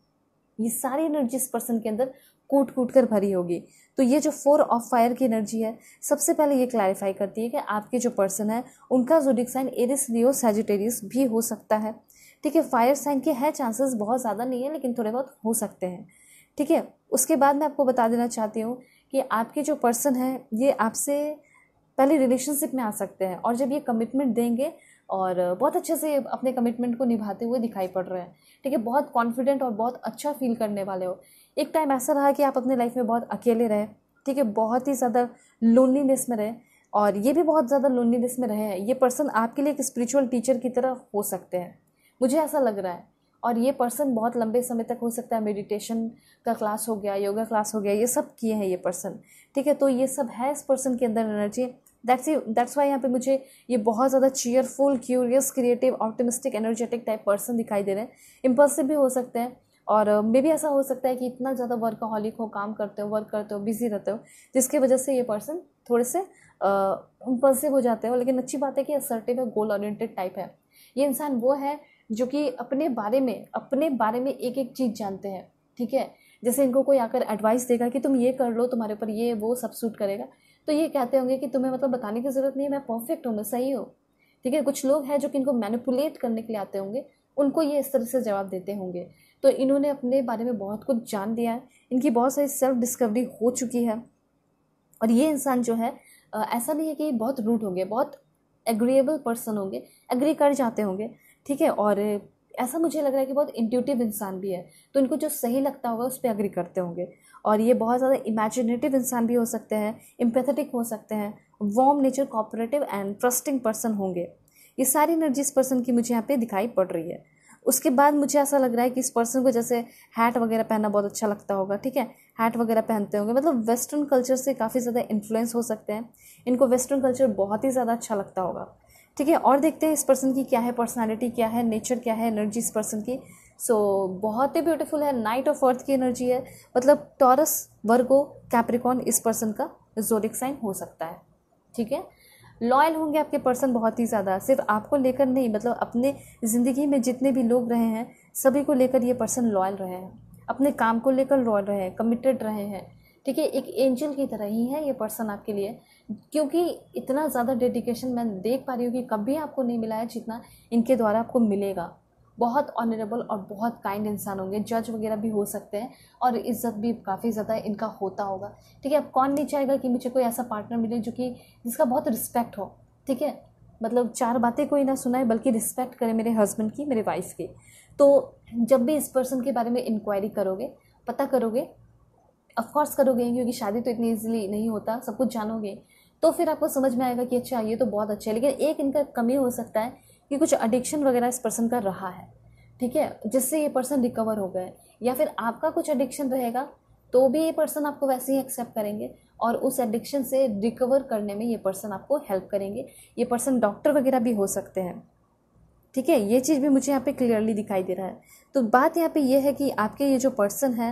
ये सारी एनर्जी इस पर्सन के अंदर कूट कूट कर भरी होगी तो ये जो फोर ऑफ फायर की एनर्जी है सबसे पहले ये क्लैरिफाई करती है कि आपके जो पर्सन है उनका zodiac sign Aries Leo Sagittarius भी हो सकता है ठीक है फायर साइन के है चांसेस बहुत ज़्यादा नहीं है लेकिन थोड़े बहुत हो सकते हैं ठीक है उसके बाद मैं आपको बता देना चाहती हूँ कि आपके जो पर्सन हैं ये आपसे पहले रिलेशनशिप में आ सकते हैं और जब ये कमिटमेंट देंगे और बहुत अच्छे से अपने कमिटमेंट को निभाते हुए दिखाई पड़ रहे हैं ठीक है बहुत कॉन्फिडेंट और बहुत अच्छा फील करने वाले हो एक टाइम ऐसा रहा कि आप अपने लाइफ में बहुत अकेले रहे ठीक है बहुत ही ज़्यादा लोनलीनेस में रहे और ये भी बहुत ज़्यादा लोनलीनेस में रहे हैं ये पर्सन आपके लिए एक स्पिरिचुअल टीचर की तरह हो सकते हैं मुझे ऐसा लग रहा है और ये पर्सन बहुत लंबे समय तक हो सकता है मेडिटेशन का क्लास हो गया योगा क्लास हो गया ये सब किए हैं ये पर्सन ठीक है तो ये सब है इस पर्सन के अंदर एनर्जी दैट्स दैट्स वाई यहाँ पे मुझे ये बहुत ज़्यादा cheerful curious creative optimistic energetic type person दिखाई दे रहे हैं इम्पल्सिव भी हो सकते हैं और मे भी ऐसा हो सकता है कि इतना ज़्यादा वर्कहॉलिक हो काम करते हो वर्क करते हो बिजी रहते हो जिसकी वजह से ये पर्सन थोड़े से इम्पल्सिव हो जाते हो लेकिन अच्छी बात है कि असर्टिव है गोल ओरिएंटेड टाइप है ये इंसान वो है जो कि अपने बारे में अपने बारे में एक एक चीज़ जानते हैं ठीक है जैसे इनको कोई आकर एडवाइस देगा कि तुम ये कर लो तुम्हारे ऊपर ये वो सब सूट करेगा तो ये कहते होंगे कि तुम्हें मतलब बताने की ज़रूरत नहीं है मैं परफेक्ट हूँ मैं सही हूँ ठीक है कुछ लोग हैं जो कि इनको मैनिपुलेट करने के लिए आते होंगे उनको ये इस तरह से जवाब देते होंगे तो इन्होंने अपने बारे में बहुत कुछ जान दिया है इनकी बहुत सारी सेल्फ डिस्कवरी हो चुकी है और ये इंसान जो है ऐसा नहीं है कि बहुत रूट होंगे बहुत एग्रीएबल पर्सन होंगे एग्री कर जाते होंगे ठीक है और ऐसा मुझे लग रहा है कि बहुत इंट्यूटिव इंसान भी है तो इनको जो सही लगता होगा उस पर एग्री करते होंगे और ये बहुत ज़्यादा इमेजिनेटिव इंसान भी हो सकते हैं इम्पेथेटिक हो सकते हैं warm nature cooperative and trusting person होंगे ये सारी एनर्जी इस पर्सन की मुझे यहाँ पे दिखाई पड़ रही है उसके बाद मुझे ऐसा लग रहा है कि इस पर्सन को जैसे हैट वगैरह पहनना बहुत अच्छा लगता होगा ठीक है हैट वगैरह पहनते होंगे मतलब वेस्टर्न कल्चर से काफ़ी ज़्यादा इन्फ्लुएंस हो सकते हैं इनको वेस्टर्न कल्चर बहुत ही ज़्यादा अच्छा लगता होगा ठीक है और देखते हैं इस पर्सन की क्या है पर्सनैलिटी क्या है नेचर क्या है एनर्जी इस पर्सन की सो so, बहुत ही ब्यूटीफुल है नाइट ऑफ अर्थ की एनर्जी है मतलब टॉरस वर्गो कैप्रिकॉन इस पर्सन का जोरिक साइन हो सकता है ठीक है लॉयल होंगे आपके पर्सन बहुत ही ज़्यादा सिर्फ आपको लेकर नहीं मतलब अपने ज़िंदगी में जितने भी लोग रहे हैं सभी को लेकर ये पर्सन लॉयल रहे हैं अपने काम को लेकर लॉयल रहे हैं कमिटेड रहे हैं ठीक है एक एंजल की तरह ही है ये पर्सन आपके लिए क्योंकि इतना ज़्यादा डेडिकेशन मैं देख पा रही हूँ कि कभी आपको नहीं मिला है जितना इनके द्वारा आपको मिलेगा बहुत ऑनरेबल और बहुत काइंड इंसान होंगे जज वगैरह भी हो सकते हैं और इज्जत भी काफ़ी ज़्यादा इनका होता होगा ठीक है अब कौन नहीं चाहेगा कि मुझे कोई ऐसा पार्टनर मिले जो कि जिसका बहुत रिस्पेक्ट हो ठीक है मतलब चार बातें कोई ना सुनाए बल्कि रिस्पेक्ट करे मेरे हस्बैंड की मेरे वाइफ की तो जब भी इस पर्सन के बारे में इंक्वायरी करोगे पता करोगे अफकोर्स करोगे क्योंकि शादी तो इतनी ईजिली नहीं होता सब कुछ जानोगे तो फिर आपको समझ में आएगा कि अच्छा ये तो बहुत अच्छा है लेकिन एक इनका कमी हो सकता है कि कुछ एडिक्शन वगैरह इस पर्सन का रहा है ठीक है जिससे ये पर्सन रिकवर हो गए या फिर आपका कुछ एडिक्शन रहेगा तो भी ये पर्सन आपको वैसे ही एक्सेप्ट करेंगे और उस एडिक्शन से रिकवर करने में ये पर्सन आपको हेल्प करेंगे ये पर्सन डॉक्टर वगैरह भी हो सकते हैं ठीक है ये चीज़ भी मुझे यहाँ पे क्लियरली दिखाई दे रहा है तो बात यहाँ पे ये है कि आपके ये जो पर्सन है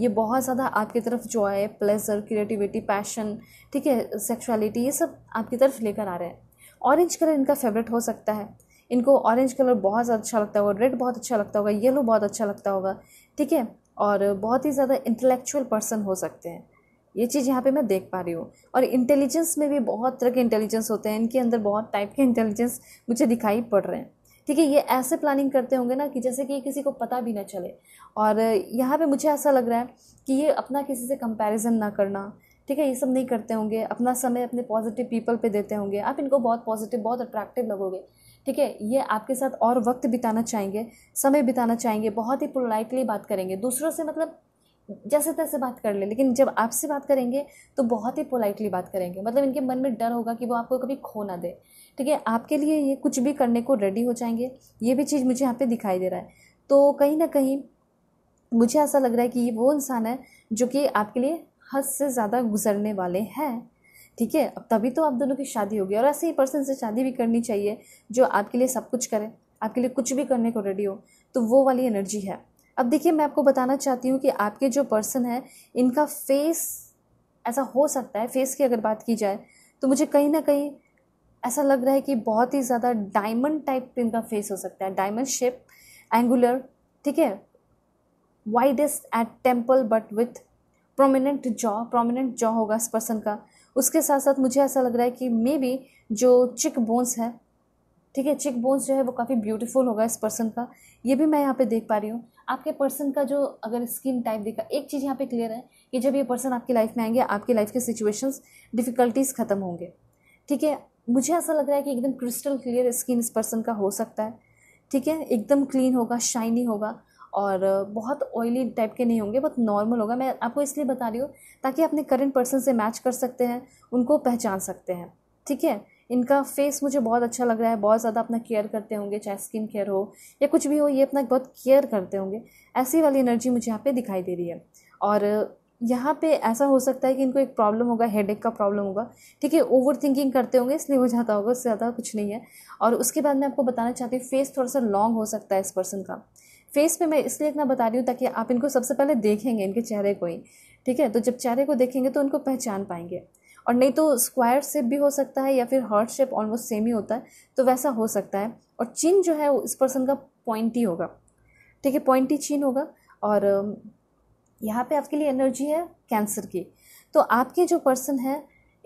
ये बहुत ज़्यादा आपकी तरफ जो है प्लेजर क्रिएटिविटी पैशन ठीक है सेक्सुअलिटी ये सब आपकी तरफ लेकर आ रहे हैं ऑरेंज कलर इनका फेवरेट हो सकता है इनको ऑरेंज कलर बहुत ज़्यादा अच्छा लगता होगा रेड बहुत अच्छा लगता होगा येलो अच्छा बहुत अच्छा लगता होगा ठीक है और बहुत ही ज़्यादा इंटेलेक्चुअल पर्सन हो सकते हैं ये चीज़ यहाँ पे मैं देख पा रही हूँ और इंटेलिजेंस में भी बहुत तरह के इंटेलिजेंस होते हैं इनके अंदर बहुत टाइप के इंटेलिजेंस मुझे दिखाई पड़ रहे हैं ठीक है ये ऐसे प्लानिंग करते होंगे ना कि जैसे कि किसी को पता भी ना चले और यहाँ पे मुझे ऐसा लग रहा है कि ये अपना किसी से कंपैरिजन ना करना ठीक है ये सब नहीं करते होंगे अपना समय अपने पॉजिटिव पीपल पे देते होंगे आप इनको बहुत पॉजिटिव बहुत अट्रैक्टिव लगोगे ठीक है ये आपके साथ और वक्त बिताना चाहेंगे समय बिताना चाहेंगे बहुत ही पोलाइटली बात करेंगे दूसरों से मतलब जैसे तैसे बात कर ले लेकिन जब आपसे बात करेंगे तो बहुत ही पोलाइटली बात करेंगे मतलब इनके मन में डर होगा कि वो आपको कभी खो ना दे ठीक है आपके लिए ये कुछ भी करने को रेडी हो जाएंगे ये भी चीज़ मुझे यहाँ पे दिखाई दे रहा है तो कहीं ना कहीं मुझे ऐसा लग रहा है कि ये वो इंसान है जो कि आपके लिए हद से ज़्यादा गुजरने वाले हैं ठीक है अब तभी तो आप दोनों की शादी होगी और ऐसे ही पर्सन से शादी भी करनी चाहिए जो आपके लिए सब कुछ करे आपके लिए कुछ भी करने को रेडी हो तो वो वाली एनर्जी है अब देखिए मैं आपको बताना चाहती हूँ कि आपके जो पर्सन है इनका फेस ऐसा हो सकता है फेस की अगर बात की जाए तो मुझे कहीं ना कहीं ऐसा लग रहा है कि बहुत ही ज़्यादा डायमंड टाइप इनका फेस हो सकता है डायमंड शेप एंगुलर ठीक है widest at temple but with prominent jaw prominent jaw होगा इस पर्सन का उसके साथ साथ मुझे ऐसा लग रहा है कि मे बी जो चिक बोन्स है ठीक है चिक बोन्स जो है वो काफ़ी ब्यूटीफुल होगा इस पर्सन का ये भी मैं यहाँ पे देख पा रही हूँ आपके पर्सन का जो अगर स्किन टाइप देखा एक चीज़ यहाँ पे क्लियर है कि जब ये पर्सन आपकी लाइफ में आएंगे आपकी लाइफ के सिचुएशंस डिफ़िकल्टीज ख़त्म होंगे ठीक है मुझे ऐसा लग रहा है कि एकदम क्रिस्टल क्लियर स्किन इस पर्सन का हो सकता है ठीक है एकदम क्लीन होगा शाइनी होगा और बहुत ऑयली टाइप के नहीं होंगे बहुत नॉर्मल होगा मैं आपको इसलिए बता रही हूँ ताकि अपने करंट पर्सन से मैच कर सकते हैं उनको पहचान सकते हैं ठीक है इनका फेस मुझे बहुत अच्छा लग रहा है बहुत ज़्यादा अपना केयर करते होंगे चाहे स्किन केयर हो या कुछ भी हो ये अपना बहुत केयर करते होंगे ऐसी वाली एनर्जी मुझे यहाँ पे दिखाई दे रही है और यहाँ पे ऐसा हो सकता है कि इनको एक प्रॉब्लम होगा हेड का प्रॉब्लम होगा ठीक है ओवर थिंकिंग करते होंगे इसलिए हो जाता होगा उससे ज़्यादा कुछ नहीं है और उसके बाद मैं आपको बताना चाहती हूँ फेस थोड़ा सा लॉन्ग हो सकता है इस पर्सन का फेस पे मैं इसलिए इतना बता रही हूँ ताकि आप इनको सबसे पहले देखेंगे इनके चेहरे को ही ठीक है तो जब चेहरे को देखेंगे तो उनको पहचान पाएंगे और नहीं तो स्क्वायर शेप भी हो सकता है या फिर हार्ट शेप ऑलमोस्ट सेम ही होता है तो वैसा हो सकता है और चिन जो है वो इस पर्सन का पॉइंटी होगा ठीक है पॉइंटी चिन होगा और यहाँ पे आपके लिए एनर्जी है कैंसर की तो आपके जो पर्सन है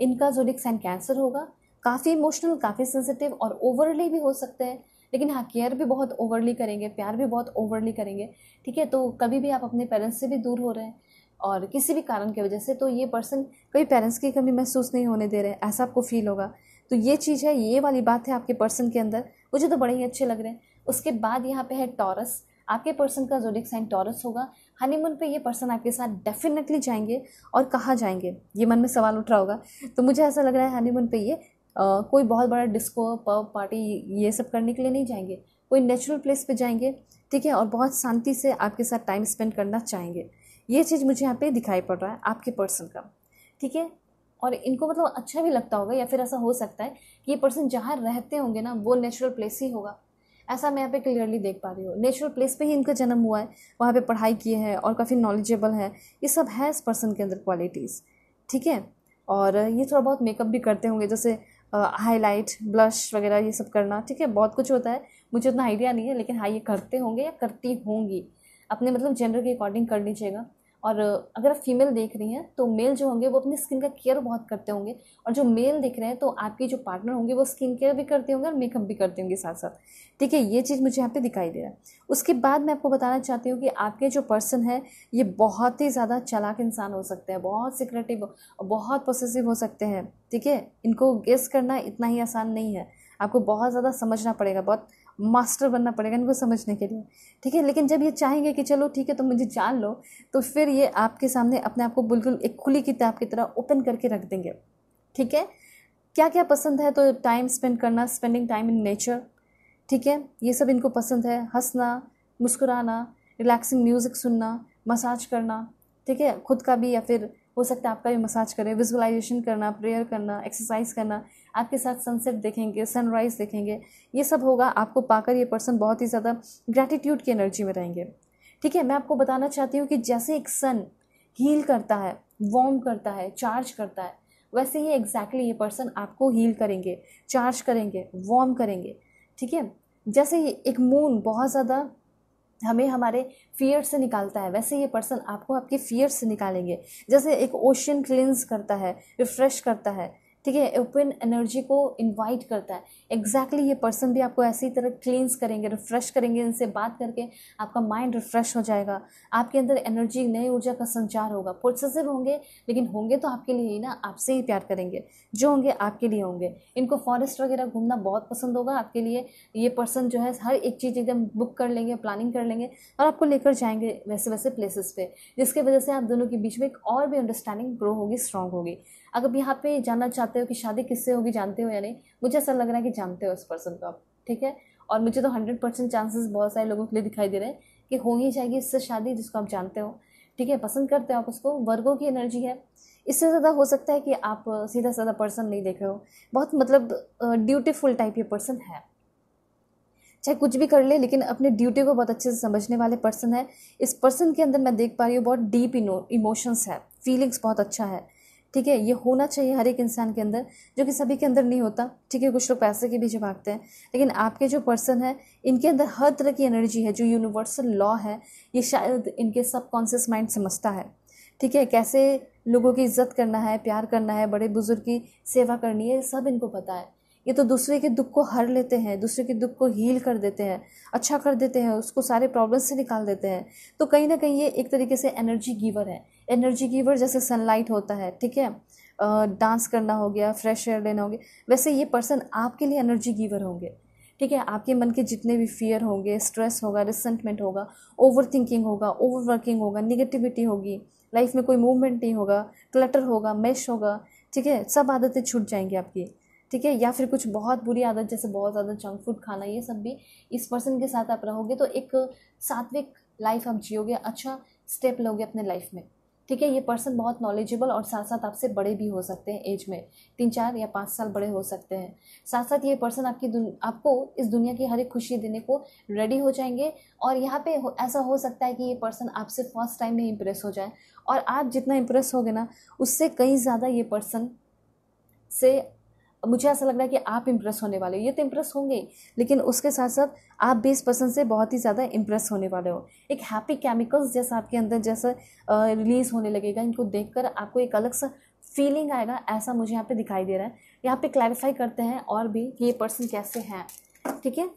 इनका जोडिक साइन कैंसर होगा काफ़ी इमोशनल काफ़ी सेंसिटिव और ओवरली भी हो सकते हैं लेकिन हाँ केयर भी बहुत ओवरली करेंगे प्यार भी बहुत ओवरली करेंगे ठीक है तो कभी भी आप अपने पेरेंट्स से भी दूर हो रहे हैं और किसी भी कारण की वजह से तो ये पर्सन कभी पेरेंट्स की कमी महसूस नहीं होने दे रहे ऐसा आपको फील होगा तो ये चीज़ है ये वाली बात है आपके पर्सन के अंदर मुझे तो बड़े ही अच्छे लग रहे हैं उसके बाद यहाँ पे है टॉरस आपके पर्सन का जोडिक साइन टॉरस होगा हनीमून पे ये पर्सन आपके साथ डेफिनेटली जाएंगे और कहाँ जाएंगे ये मन में सवाल उठ रहा होगा तो मुझे ऐसा लग रहा है हनीमून पे ये कोई बहुत बड़ा डिस्को पब पार्टी ये सब करने के लिए नहीं जाएंगे कोई नेचुरल प्लेस पे जाएंगे ठीक है और बहुत शांति से आपके साथ टाइम स्पेंड करना चाहेंगे ये चीज़ मुझे यहाँ पे दिखाई पड़ रहा है आपके पर्सन का ठीक है और इनको मतलब अच्छा भी लगता होगा या फिर ऐसा हो सकता है कि ये पर्सन जहाँ रहते होंगे ना वो नेचुरल प्लेस ही होगा ऐसा मैं यहाँ पे क्लियरली देख पा रही हूँ नेचुरल प्लेस पे ही इनका जन्म हुआ है वहाँ पे पढ़ाई की है और काफ़ी नॉलेजेबल है ये सब है इस पर्सन के अंदर क्वालिटीज़ ठीक है और ये थोड़ा बहुत मेकअप भी करते होंगे जैसे हाईलाइट ब्लश वगैरह ये सब करना ठीक है बहुत कुछ होता है मुझे उतना आइडिया नहीं है लेकिन हाँ ये करते होंगे या करती होंगी अपने मतलब जेंडर के अकॉर्डिंग कर लीजिएगा और अगर आप फीमेल देख रही हैं तो मेल जो होंगे वो अपनी स्किन का केयर बहुत करते होंगे और जो मेल देख रहे हैं तो आपकी जो पार्टनर होंगे वो स्किन केयर भी करते होंगे और मेकअप भी करते होंगे साथ साथ ठीक है ये चीज़ मुझे यहाँ पे दिखाई दे रहा है उसके बाद मैं आपको बताना चाहती हूँ कि आपके जो पर्सन है ये बहुत ही ज़्यादा चलाक इंसान हो सकते हैं बहुत सिक्रेटिव बहुत प्रोसेसिव हो सकते हैं ठीक है इनको गेस करना इतना ही आसान नहीं है आपको बहुत ज़्यादा समझना पड़ेगा बहुत मास्टर बनना पड़ेगा इनको समझने के लिए ठीक है लेकिन जब ये चाहेंगे कि चलो ठीक है तो मुझे जान लो तो फिर ये आपके सामने अपने आप को बिल्कुल एक खुली किताब की तरह ओपन करके रख देंगे ठीक है क्या क्या पसंद है तो टाइम स्पेंड करना स्पेंडिंग टाइम इन नेचर ठीक है ये सब इनको पसंद है हंसना मुस्कुराना रिलैक्सिंग म्यूज़िक सुनना मसाज करना ठीक है खुद का भी या फिर हो सकता है आपका भी मसाज करें विजुअलाइजेशन करना प्रेयर करना एक्सरसाइज करना आपके साथ सनसेट देखेंगे सनराइज़ देखेंगे ये सब होगा आपको पाकर ये पर्सन बहुत ही ज़्यादा ग्रैटिट्यूड की एनर्जी में रहेंगे ठीक है मैं आपको बताना चाहती हूँ कि जैसे एक सन हील करता है वॉर्म करता है चार्ज करता है वैसे ही एग्जैक्टली ये पर्सन आपको हील करेंगे चार्ज करेंगे वॉर्म करेंगे ठीक है जैसे एक मून बहुत ज़्यादा हमें हमारे फियर से निकालता है वैसे ये पर्सन आपको आपके फियर से निकालेंगे जैसे एक ओशन क्लिनस करता है रिफ्रेश करता है ठीक है ओपन एनर्जी को इनवाइट करता है एग्जैक्टली exactly ये पर्सन भी आपको ऐसी तरह क्लींस करेंगे रिफ्रेश करेंगे इनसे बात करके आपका माइंड रिफ्रेश हो जाएगा आपके अंदर एनर्जी नई ऊर्जा का संचार होगा पोसेसिव होंगे लेकिन होंगे तो आपके लिए ही ना आपसे ही प्यार करेंगे जो होंगे आपके लिए होंगे इनको फॉरेस्ट वगैरह घूमना बहुत पसंद होगा आपके लिए ये पर्सन जो है हर एक चीज़ एकदम बुक कर लेंगे प्लानिंग कर लेंगे और आपको लेकर जाएंगे वैसे वैसे प्लेसेस पे जिसके वजह से आप दोनों के बीच में एक और भी अंडरस्टैंडिंग ग्रो होगी स्ट्रांग होगी अगर यहाँ पे जानना चाहते हो कि शादी किससे होगी जानते हो या नहीं मुझे ऐसा लग रहा है कि जानते हो उस पर्सन को आप ठीक है और मुझे तो हंड्रेड परसेंट चांसेस बहुत सारे लोगों के लिए दिखाई दे रहे हैं कि हो ही जाएगी इससे शादी जिसको आप जानते हो ठीक है पसंद करते हो आप उसको वर्गों की एनर्जी है इससे ज़्यादा हो सकता है कि आप सीधा साधा पर्सन नहीं देख रहे हो बहुत मतलब ड्यूटीफुल टाइप ये पर्सन है चाहे कुछ भी कर ले लेकिन अपने ड्यूटी को बहुत अच्छे से समझने वाले पर्सन है इस पर्सन के अंदर मैं देख पा रही हूँ बहुत डीप इमोशंस है फीलिंग्स बहुत अच्छा है ठीक है ये होना चाहिए हर एक इंसान के अंदर जो कि सभी के अंदर नहीं होता ठीक है कुछ लोग पैसे के पीछे भागते हैं लेकिन आपके जो पर्सन है इनके अंदर हर तरह की एनर्जी है जो यूनिवर्सल लॉ है ये शायद इनके सबकॉन्शियस माइंड समझता है ठीक है कैसे लोगों की इज्जत करना है प्यार करना है बड़े बुजुर्ग की सेवा करनी है सब इनको पता है ये तो दूसरे के दुख को हर लेते हैं दूसरे के दुख को हील कर देते हैं अच्छा कर देते हैं उसको सारे प्रॉब्लम से निकाल देते हैं तो कहीं ना कहीं ये एक तरीके से एनर्जी गिवर है एनर्जी गिवर जैसे सनलाइट होता है ठीक है डांस करना हो गया फ्रेश एयर लेना हो गया वैसे ये पर्सन आपके लिए एनर्जी गिवर होंगे ठीक है आपके मन के जितने भी फियर होंगे स्ट्रेस होगा रिसेंटमेंट होगा ओवर थिंकिंग होगा ओवर वर्किंग होगा निगेटिविटी होगी लाइफ में कोई मूवमेंट नहीं होगा क्लटर होगा मैश होगा ठीक है सब आदतें छूट जाएंगी आपकी ठीक है या फिर कुछ बहुत बुरी आदत जैसे बहुत ज़्यादा जंक फूड खाना ये सब भी इस पर्सन के साथ आप रहोगे तो एक सात्विक लाइफ आप जियोगे अच्छा स्टेप लोगे अपने लाइफ में ठीक है ये पर्सन बहुत नॉलेजेबल और साथ साथ आपसे बड़े भी हो सकते हैं एज में तीन चार या पाँच साल बड़े हो सकते हैं साथ साथ ये पर्सन आपकी दुन, आपको इस दुनिया की हर एक खुशी देने को रेडी हो जाएंगे और यहाँ पे हो, ऐसा हो सकता है कि ये पर्सन आपसे फर्स्ट टाइम में इम्प्रेस हो जाए और आप जितना इम्प्रेस होगे ना उससे कहीं ज़्यादा ये पर्सन से मुझे ऐसा लग रहा है कि आप इम्प्रेस होने वाले हो ये तो इम्प्रेस होंगे लेकिन उसके साथ साथ आप भी इस पर्सन से बहुत ही ज़्यादा इम्प्रेस होने वाले हो एक हैप्पी केमिकल्स जैसा आपके अंदर जैसा रिलीज़ होने लगेगा इनको देखकर आपको एक अलग सा फीलिंग आएगा ऐसा मुझे यहाँ पे दिखाई दे रहा है यहाँ पे क्लैरिफाई करते हैं और भी कि ये पर्सन कैसे हैं ठीक है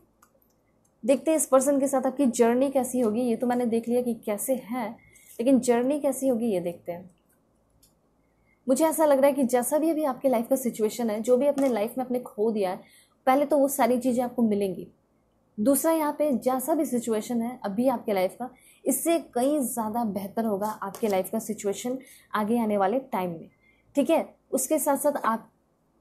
देखते हैं इस पर्सन के साथ आपकी जर्नी कैसी होगी ये तो मैंने देख लिया कि कैसे हैं लेकिन जर्नी कैसी होगी ये देखते हैं मुझे ऐसा लग रहा है कि जैसा भी अभी आपके लाइफ का सिचुएशन है जो भी अपने लाइफ में अपने खो दिया है पहले तो वो सारी चीज़ें आपको मिलेंगी दूसरा यहाँ पे जैसा भी सिचुएशन है अभी आपके लाइफ का इससे कई ज़्यादा बेहतर होगा आपके लाइफ का सिचुएशन आगे आने वाले टाइम में ठीक है उसके साथ साथ आप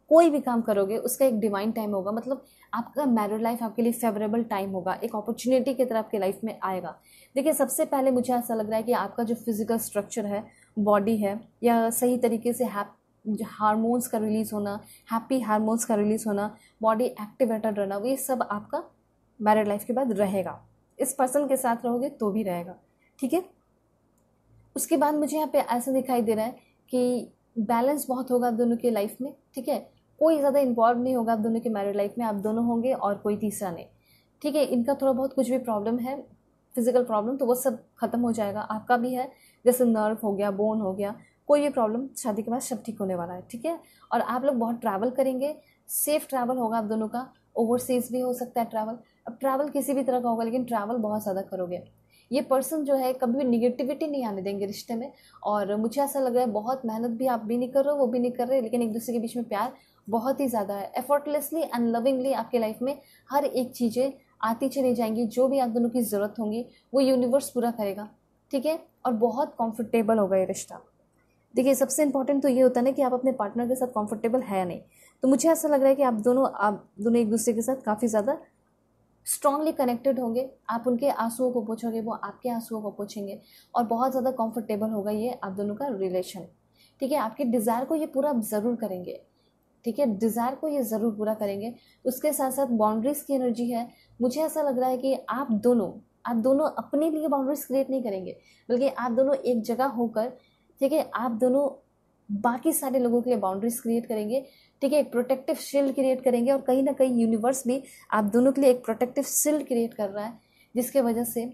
कोई भी काम करोगे उसका एक डिवाइन टाइम होगा मतलब आपका मैरिड लाइफ आपके लिए फेवरेबल टाइम होगा एक अपॉर्चुनिटी की तरह आपके लाइफ में आएगा देखिए सबसे पहले मुझे ऐसा लग रहा है कि आपका जो फिजिकल स्ट्रक्चर है बॉडी है या सही तरीके से हैप हार्मोन्स का रिलीज़ होना हैप्पी हारमोन्स का रिलीज़ होना बॉडी एक्टिवेटेड रहना ये सब आपका मैरिड लाइफ के बाद रहेगा इस पर्सन के साथ रहोगे तो भी रहेगा ठीक है उसके बाद मुझे यहाँ पे ऐसा दिखाई दे रहा है कि बैलेंस बहुत होगा आप दोनों के लाइफ में ठीक है कोई ज़्यादा इन्वॉल्व नहीं होगा आप दोनों के मैरिड लाइफ में आप दोनों होंगे और कोई तीसरा नहीं ठीक है इनका थोड़ा बहुत कुछ भी प्रॉब्लम है फिज़िकल प्रॉब्लम तो वो सब ख़त्म हो जाएगा आपका भी है जैसे नर्व हो गया बोन हो गया कोई भी प्रॉब्लम शादी के बाद सब ठीक होने वाला है ठीक है और आप लोग बहुत ट्रैवल करेंगे सेफ ट्रैवल होगा आप दोनों का ओवरसीज भी हो सकता है ट्रैवल अब ट्रैवल किसी भी तरह का होगा लेकिन ट्रैवल बहुत ज़्यादा करोगे ये पर्सन जो है कभी भी निगेटिविटी नहीं आने देंगे रिश्ते में और मुझे ऐसा लग रहा है बहुत मेहनत भी आप भी नहीं कर रहे हो वो भी नहीं कर रहे लेकिन एक दूसरे के बीच में प्यार बहुत ही ज़्यादा है एफर्टलेसली एंड लविंगली आपके लाइफ में हर एक चीज़ें आती चली जाएंगी जो भी आप दोनों की ज़रूरत होंगी वो यूनिवर्स पूरा करेगा ठीक है और बहुत कंफर्टेबल होगा ये रिश्ता देखिए सबसे इंपॉर्टेंट तो ये होता है ना कि आप अपने पार्टनर के साथ कंफर्टेबल है नहीं तो मुझे ऐसा लग रहा है कि आप दोनों आप दोनों एक दूसरे के साथ काफ़ी ज़्यादा स्ट्रांगली कनेक्टेड होंगे आप उनके आंसुओं को पूछोगे वो आपके आंसुओं को पूछेंगे और बहुत ज़्यादा कंफर्टेबल होगा ये आप दोनों का रिलेशन ठीक है आपके डिज़ायर को ये पूरा ज़रूर करेंगे ठीक है डिज़ायर को ये ज़रूर पूरा करेंगे उसके साथ साथ बाउंड्रीज़ की एनर्जी है मुझे ऐसा लग रहा है कि आप दोनों आप दोनों अपने लिए बाउंड्रीज क्रिएट नहीं करेंगे बल्कि आप दोनों एक जगह होकर ठीक है आप दोनों बाकी सारे लोगों के लिए बाउंड्रीज क्रिएट करेंगे ठीक है एक प्रोटेक्टिव शील्ड क्रिएट करेंगे और कहीं ना कहीं यूनिवर्स भी आप दोनों के लिए एक प्रोटेक्टिव शील्ड क्रिएट कर रहा है जिसके वजह से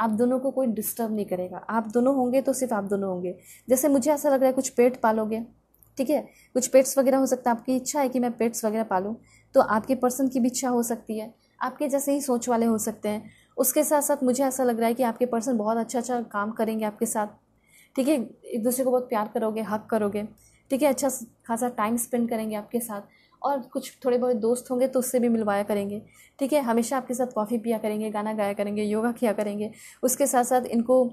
आप दोनों को कोई डिस्टर्ब नहीं करेगा आप दोनों होंगे तो सिर्फ आप दोनों होंगे जैसे मुझे ऐसा लग रहा है कुछ पेट पालोगे ठीक है कुछ पेट्स वगैरह हो सकता है आपकी इच्छा है कि मैं पेट्स वगैरह पालूँ तो आपके पर्सन की भी इच्छा हो सकती है आपके जैसे ही सोच वाले हो सकते हैं उसके साथ साथ मुझे ऐसा लग रहा है कि आपके पर्सन बहुत अच्छा अच्छा काम करेंगे आपके साथ ठीक है एक दूसरे को बहुत प्यार करोगे हक करोगे ठीक है अच्छा खासा टाइम स्पेंड करेंगे आपके साथ और कुछ थोड़े बहुत दोस्त होंगे तो उससे भी मिलवाया करेंगे ठीक है हमेशा आपके साथ कॉफ़ी पिया करेंगे गाना गाया करेंगे योगा किया करेंगे उसके साथ साथ इनको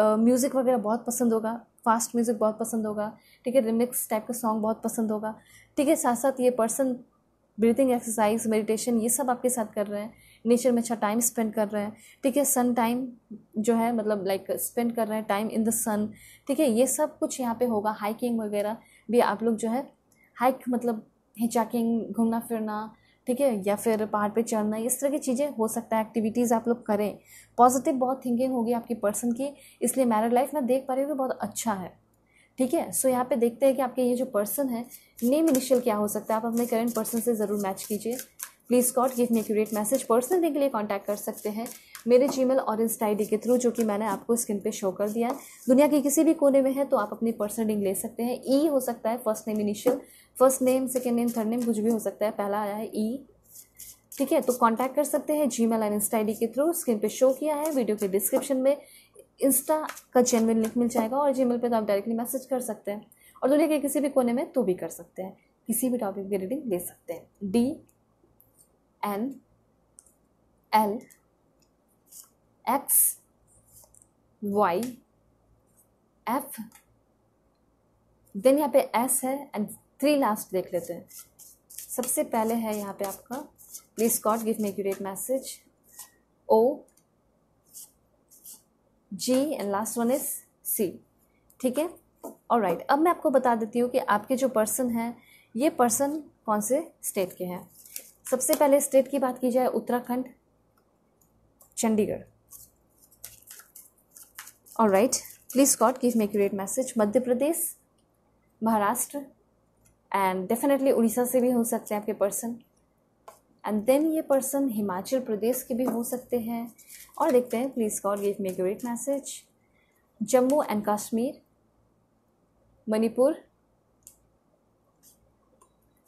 म्यूज़िक वगैरह बहुत पसंद होगा फास्ट म्यूज़िक बहुत पसंद होगा ठीक है रिमिक्स टाइप का सॉन्ग बहुत पसंद होगा ठीक है साथ साथ ये पर्सन ब्रीथिंग एक्सरसाइज मेडिटेशन ये सब आपके साथ कर रहे हैं नेचर में अच्छा टाइम स्पेंड कर रहे हैं ठीक है सन टाइम जो है मतलब लाइक स्पेंड कर रहे हैं टाइम इन द सन ठीक है ये सब कुछ यहाँ पे होगा हाइकिंग वगैरह भी आप लोग जो है हाइक मतलब हिचाकिंग घूमना फिरना ठीक है या फिर पहाड़ पे चढ़ना इस तरह की चीज़ें हो सकता है एक्टिविटीज़ आप लोग करें पॉजिटिव बहुत थिंकिंग होगी आपकी पर्सन की इसलिए मैरिड लाइफ में देख पा रही हूँ बहुत अच्छा है ठीक है सो यहाँ पे देखते हैं कि आपके ये जो पर्सन है नेम इनिशियल क्या हो सकता है आप अपने करंट पर्सन से ज़रूर मैच कीजिए please God give me accurate message personally के लिए कॉन्टैक्ट कर सकते हैं मेरे जी मेल और इंस्टा आई के थ्रू जो कि मैंने आपको स्क्रीन पे शो कर दिया है दुनिया के किसी भी कोने में है तो आप अपनी पर्सनल डिंग ले सकते हैं ई e हो सकता है first name initial first name second name third name कुछ भी हो सकता है पहला आया है ई e। ठीक है तो कॉन्टैक्ट कर सकते हैं Gmail and Insta I के थ्रू स्क्रीन पे शो किया है वीडियो के डिस्क्रिप्शन में इंस्टा का जी लिंक मिल जाएगा और जी पे तो आप डायरेक्टली मैसेज कर सकते हैं और तो दुनिया के किसी भी कोने में तो भी कर सकते हैं किसी भी टॉपिक की रीडिंग ले सकते हैं D N L X Y F then यहाँ पे एस है एंड थ्री लास्ट देख लेते हैं सबसे पहले है यहाँ पे आपका please God give make you rate message O G and last one is C ठीक है और राइट अब मैं आपको बता देती हूँ कि आपके जो पर्सन हैं ये पर्सन कौन से स्टेट के हैं सबसे पहले स्टेट की बात की जाए उत्तराखंड चंडीगढ़ और right please God give me accurate message Madhya Pradesh Maharashtra and definitely Orissa से भी हो सकते हैं आपके पर्सन एंड देन ये पर्सन हिमाचल प्रदेश के भी हो सकते हैं और देखते हैं please God give me great message Jammu and Kashmir Manipur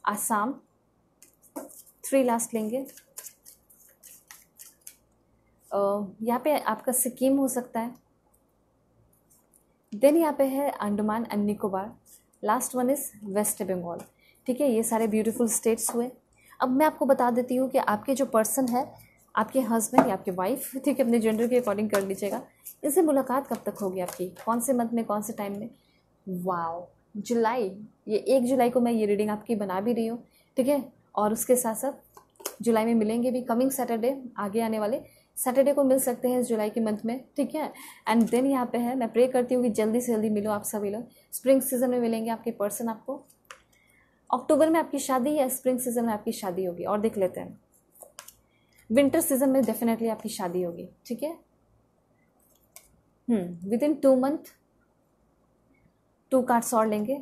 Assam three last लेंगे यहाँ पे आपका सिक्किम हो सकता है देन यहाँ पे है Andaman and Nicobar last one is west Bengal ठीक है ये सारे ब्यूटीफुल स्टेट्स हुए अब मैं आपको बता देती हूँ कि आपके जो पर्सन है आपके हस्बैंड या आपके वाइफ ठीक है अपने जेंडर के अकॉर्डिंग कर लीजिएगा इनसे मुलाकात कब तक होगी आपकी कौन से मंथ में कौन से टाइम में वाओ जुलाई ये एक जुलाई को मैं ये रीडिंग आपकी बना भी रही हूँ ठीक है और उसके साथ साथ जुलाई में मिलेंगे भी कमिंग सैटरडे आगे आने वाले सैटरडे को मिल सकते हैं जुलाई के मंथ में ठीक है एंड देन यहाँ पे है मैं प्रे करती हूँ कि जल्दी से जल्दी मिलो आप सभी लोग स्प्रिंग सीजन में मिलेंगे आपके पर्सन आपको अक्टूबर में आपकी शादी या स्प्रिंग सीजन में आपकी शादी होगी और देख लेते हैं विंटर सीजन में डेफिनेटली आपकी शादी होगी ठीक है within two month two cards और लेंगे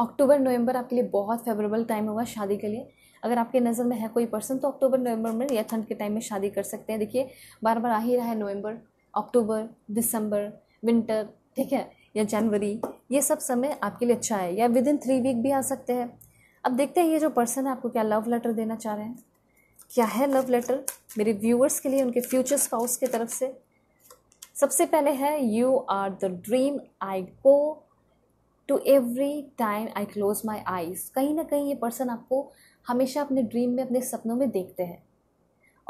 अक्टूबर नवंबर आपके लिए बहुत फेवरेबल टाइम होगा शादी के लिए अगर आपके नज़र में है कोई पर्सन तो अक्टूबर नवंबर में या ठंड के टाइम में शादी कर सकते हैं देखिए बार बार आ ही रहा है नवंबर अक्टूबर दिसंबर विंटर ठीक है या जनवरी ये सब समय आपके लिए अच्छा है या विद इन थ्री वीक भी आ सकते हैं अब देखते हैं ये जो पर्सन है आपको क्या लव लेटर देना चाह रहे हैं क्या है लव लेटर मेरे व्यूअर्स के लिए उनके फ्यूचर स्पाउस की तरफ से सबसे पहले है you are the dream I go to every time I close my eyes कहीं ना कहीं ये पर्सन आपको हमेशा अपने ड्रीम में अपने सपनों में देखते हैं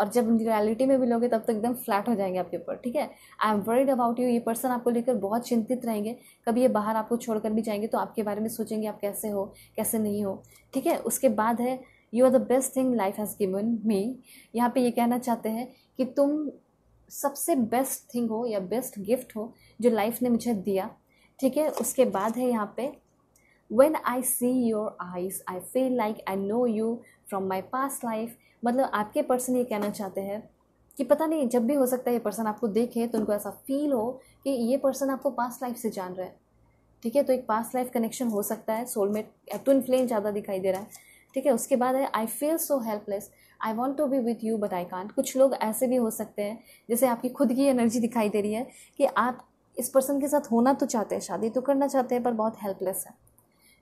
और जब रियलिटी में भी लोगे तब तक तो एकदम फ्लैट हो जाएंगे आपके ऊपर ठीक है I am worried about you ये पर्सन आपको लेकर बहुत चिंतित रहेंगे कभी ये बाहर आपको छोड़कर भी जाएंगे तो आपके बारे में सोचेंगे आप कैसे हो कैसे नहीं हो ठीक है उसके बाद है you are the best thing life has given me यहाँ पे ये कहना चाहते हैं कि तुम सबसे बेस्ट थिंग हो या बेस्ट गिफ्ट हो जो लाइफ ने मुझे दिया ठीक है उसके बाद है यहाँ पे when I see your eyes I feel like I know you from my past life मतलब आपके पर्सन ये कहना चाहते हैं कि पता नहीं जब भी हो सकता है ये पर्सन आपको देखे तो उनको ऐसा फील हो कि ये पर्सन आपको पास्ट लाइफ से जान रहा है ठीक है तो एक पास्ट लाइफ कनेक्शन हो सकता है सोलमेट ट्विन फ्लेम ज़्यादा दिखाई दे रहा है ठीक है उसके बाद है I feel so helpless I want to be with you but I can कुछ लोग ऐसे भी हो सकते हैं जैसे आपकी खुद की एनर्जी दिखाई दे रही है कि आप इस पर्सन के साथ होना तो चाहते हैं शादी तो करना चाहते हैं पर बहुत हेल्पलेस है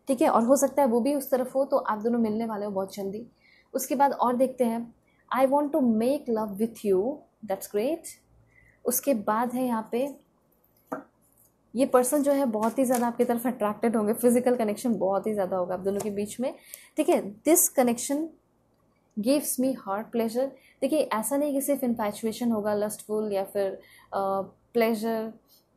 ठीक है और हो सकता है वो भी उस तरफ हो तो आप दोनों मिलने वाले हो बहुत जल्दी उसके बाद और देखते हैं I want to make love with you that's great उसके बाद है यहाँ पे ये पर्सन जो है बहुत ही ज़्यादा आपकी तरफ अट्रैक्टेड होंगे फिजिकल कनेक्शन बहुत ही ज़्यादा होगा आप दोनों के बीच में ठीक है this connection gives me heart pleasure देखिए ऐसा नहीं कि सिर्फ इन्फैचुएशन होगा लस्टफुल या फिर प्लेजर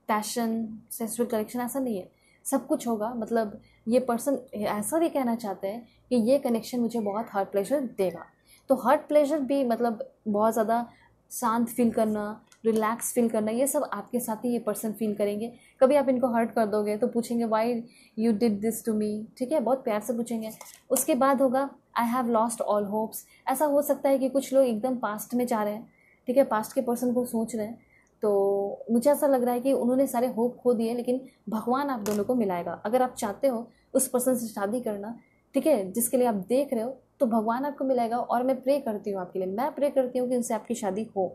पैशन सेक्सुअल कनेक्शन ऐसा नहीं है सब कुछ होगा मतलब ये पर्सन ऐसा भी कहना चाहते हैं कि ये कनेक्शन मुझे बहुत हार्ट प्लेजर देगा तो हार्ट प्लेजर भी मतलब बहुत ज़्यादा शांत फील करना रिलैक्स फील करना ये सब आपके साथ ही ये पर्सन फील करेंगे कभी आप इनको हर्ट कर दोगे तो पूछेंगे why you did this to me ठीक है बहुत प्यार से पूछेंगे उसके बाद होगा I have lost all hopes ऐसा हो सकता है कि कुछ लोग एकदम पास्ट में जा रहे हैं ठीक है पास्ट के पर्सन को सोच रहे हैं तो मुझे ऐसा लग रहा है कि उन्होंने सारे होप खो दिए लेकिन भगवान आप दोनों को मिलाएगा अगर आप चाहते हो उस पर्सन से शादी करना ठीक है जिसके लिए आप देख रहे हो तो भगवान आपको मिलेगा और मैं प्रे करती हूँ आपके लिए मैं प्रे करती हूँ कि उनसे आपकी शादी हो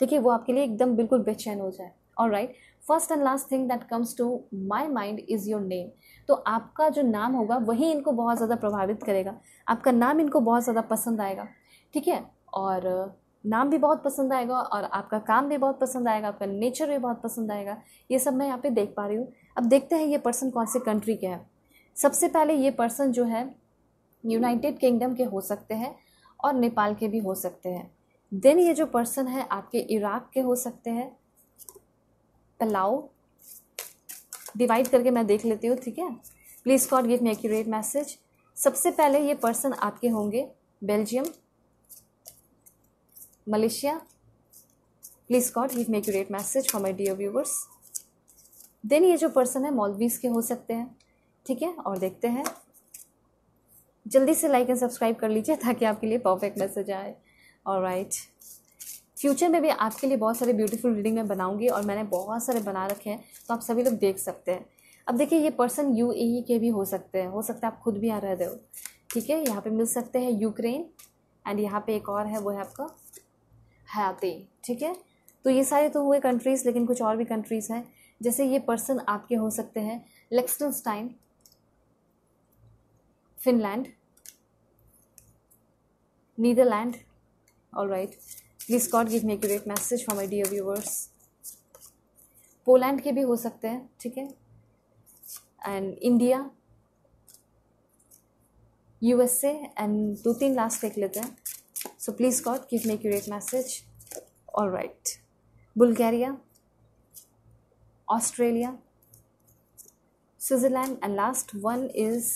ठीक है वो आपके लिए एकदम बिल्कुल बेचैन हो जाए और right first and last thing that comes to my mind is your name तो आपका जो नाम होगा वही इनको बहुत ज़्यादा प्रभावित करेगा आपका नाम इनको बहुत ज़्यादा पसंद आएगा ठीक है और नाम भी बहुत पसंद आएगा और आपका काम भी बहुत पसंद आएगा आपका नेचर भी बहुत पसंद आएगा ये सब मैं यहाँ पे देख पा रही हूँ अब देखते हैं ये पर्सन कौन से कंट्री के हैं सबसे पहले ये पर्सन जो है यूनाइटेड किंगडम के हो सकते हैं और नेपाल के भी हो सकते हैं देन ये जो पर्सन है आपके इराक के हो सकते हैं पलाओ डिवाइड करके मैं देख लेती हूँ ठीक है please God give me accurate message सबसे पहले ये पर्सन आपके होंगे Belgium Malaysia please God give me accurate message for my dear viewers then ये जो पर्सन है मॉलवीज के हो सकते हैं ठीक है और देखते हैं जल्दी से लाइक एंड सब्सक्राइब कर लीजिए ताकि आपके लिए परफेक्ट मैसेज आए और राइट फ्यूचर में भी आपके लिए बहुत सारे ब्यूटीफुल रीडिंग मैं बनाऊंगी और मैंने बहुत सारे बना रखे हैं तो आप सभी लोग देख सकते हैं अब देखिए ये पर्सन यू e के भी हो सकते हैं हो सकता है आप खुद भी यहाँ रह रहे हो ठीक है यहाँ पे मिल सकते हैं यूक्रेन एंड यहाँ पे एक और है वो है आपका हयाते ठीक है तो ये सारे तो हुए कंट्रीज़ लेकिन कुछ और भी कंट्रीज़ हैं जैसे ये पर्सन आपके हो सकते हैं लेक्सटन Finland Netherlands. Alright. Please God give me a great message for my dear viewers. Poland के भी हो सकते हैं ठीक है एंड इंडिया यूएसए एंड दो तीन लास्ट देख लेते हैं so please God give me accurate message all right Bulgaria Australia Switzerland and last one is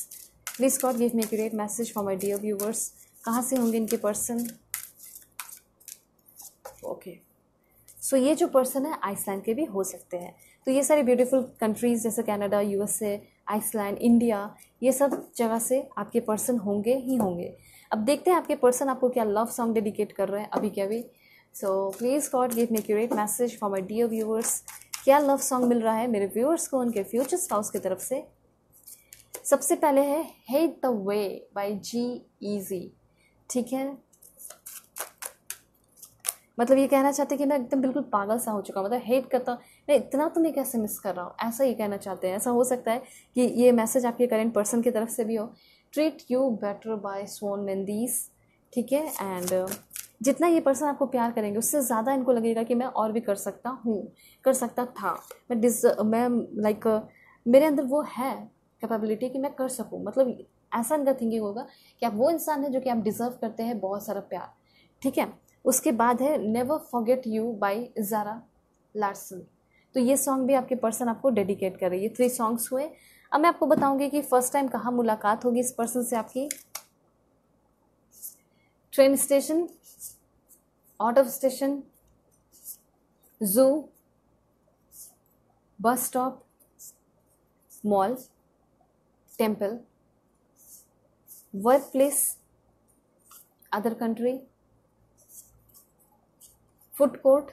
please God give me accurate message for my dear viewers कहाँ से होंगे इनके person okay so ये जो पर्सन है आइसलैंड के भी हो सकते हैं तो ये सारी ब्यूटीफुल कंट्रीज़ जैसे कनाडा यूएसए आइसलैंड इंडिया ये सब जगह से आपके पर्सन होंगे ही होंगे अब देखते हैं आपके पर्सन आपको क्या लव सॉन्ग डेडिकेट कर रहे हैं अभी क्या भी so please God give me accurate message for my dear viewers क्या लव सॉन्ग मिल रहा है मेरे व्यूअर्स को उनके फ्यूचर स्पाउस की तरफ से सबसे पहले है hate the way by G Eazy ठीक है मतलब ये कहना चाहते हैं कि मैं एकदम बिल्कुल पागल सा हो चुका हूँ मतलब हेट करता हूँ मैं इतना तो मैं कैसे मिस कर रहा हूँ ऐसा ये कहना चाहते हैं ऐसा हो सकता है कि ये मैसेज आपके करेंट पर्सन की तरफ से भी हो treat you better by Shawn Mendes ठीक है एंड जितना ये पर्सन आपको प्यार करेंगे उससे ज़्यादा इनको लगेगा कि मैं और भी कर सकता हूँ कर सकता था मैं डिज मैं लाइक like, मेरे अंदर वो है कैपेबिलिटी कि मैं कर सकूँ मतलब ऐसा इनका थिंकिंग होगा कि आप वो इंसान है जो कि आप डिज़र्व करते हैं बहुत सारा प्यार ठीक है उसके बाद है never forget you by Zara Larsson तो ये सॉन्ग भी आपके पर्सन आपको डेडिकेट कर रही है थ्री सॉन्ग्स हुए अब मैं आपको बताऊंगी कि फ़र्स्ट टाइम कहाँ मुलाकात होगी इस पर्सन से आपकी train station of station zoo bus stop mall temple work place other country food court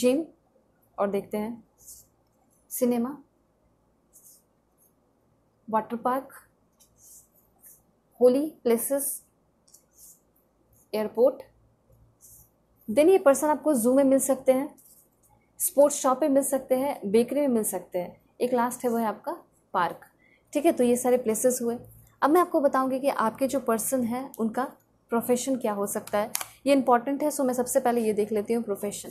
gym और देखते हैं cinema water park holy places airport then ये पर्सन आपको जू में मिल सकते हैं स्पोर्ट्स शॉप में मिल सकते हैं बेकरी में मिल सकते हैं एक लास्ट है वो है आपका पार्क ठीक है तो ये सारे प्लेसेस हुए अब मैं आपको बताऊंगी कि आपके जो पर्सन है उनका प्रोफेशन क्या हो सकता है ये इंपॉर्टेंट है सो मैं सबसे पहले ये देख लेती हूँ प्रोफेशन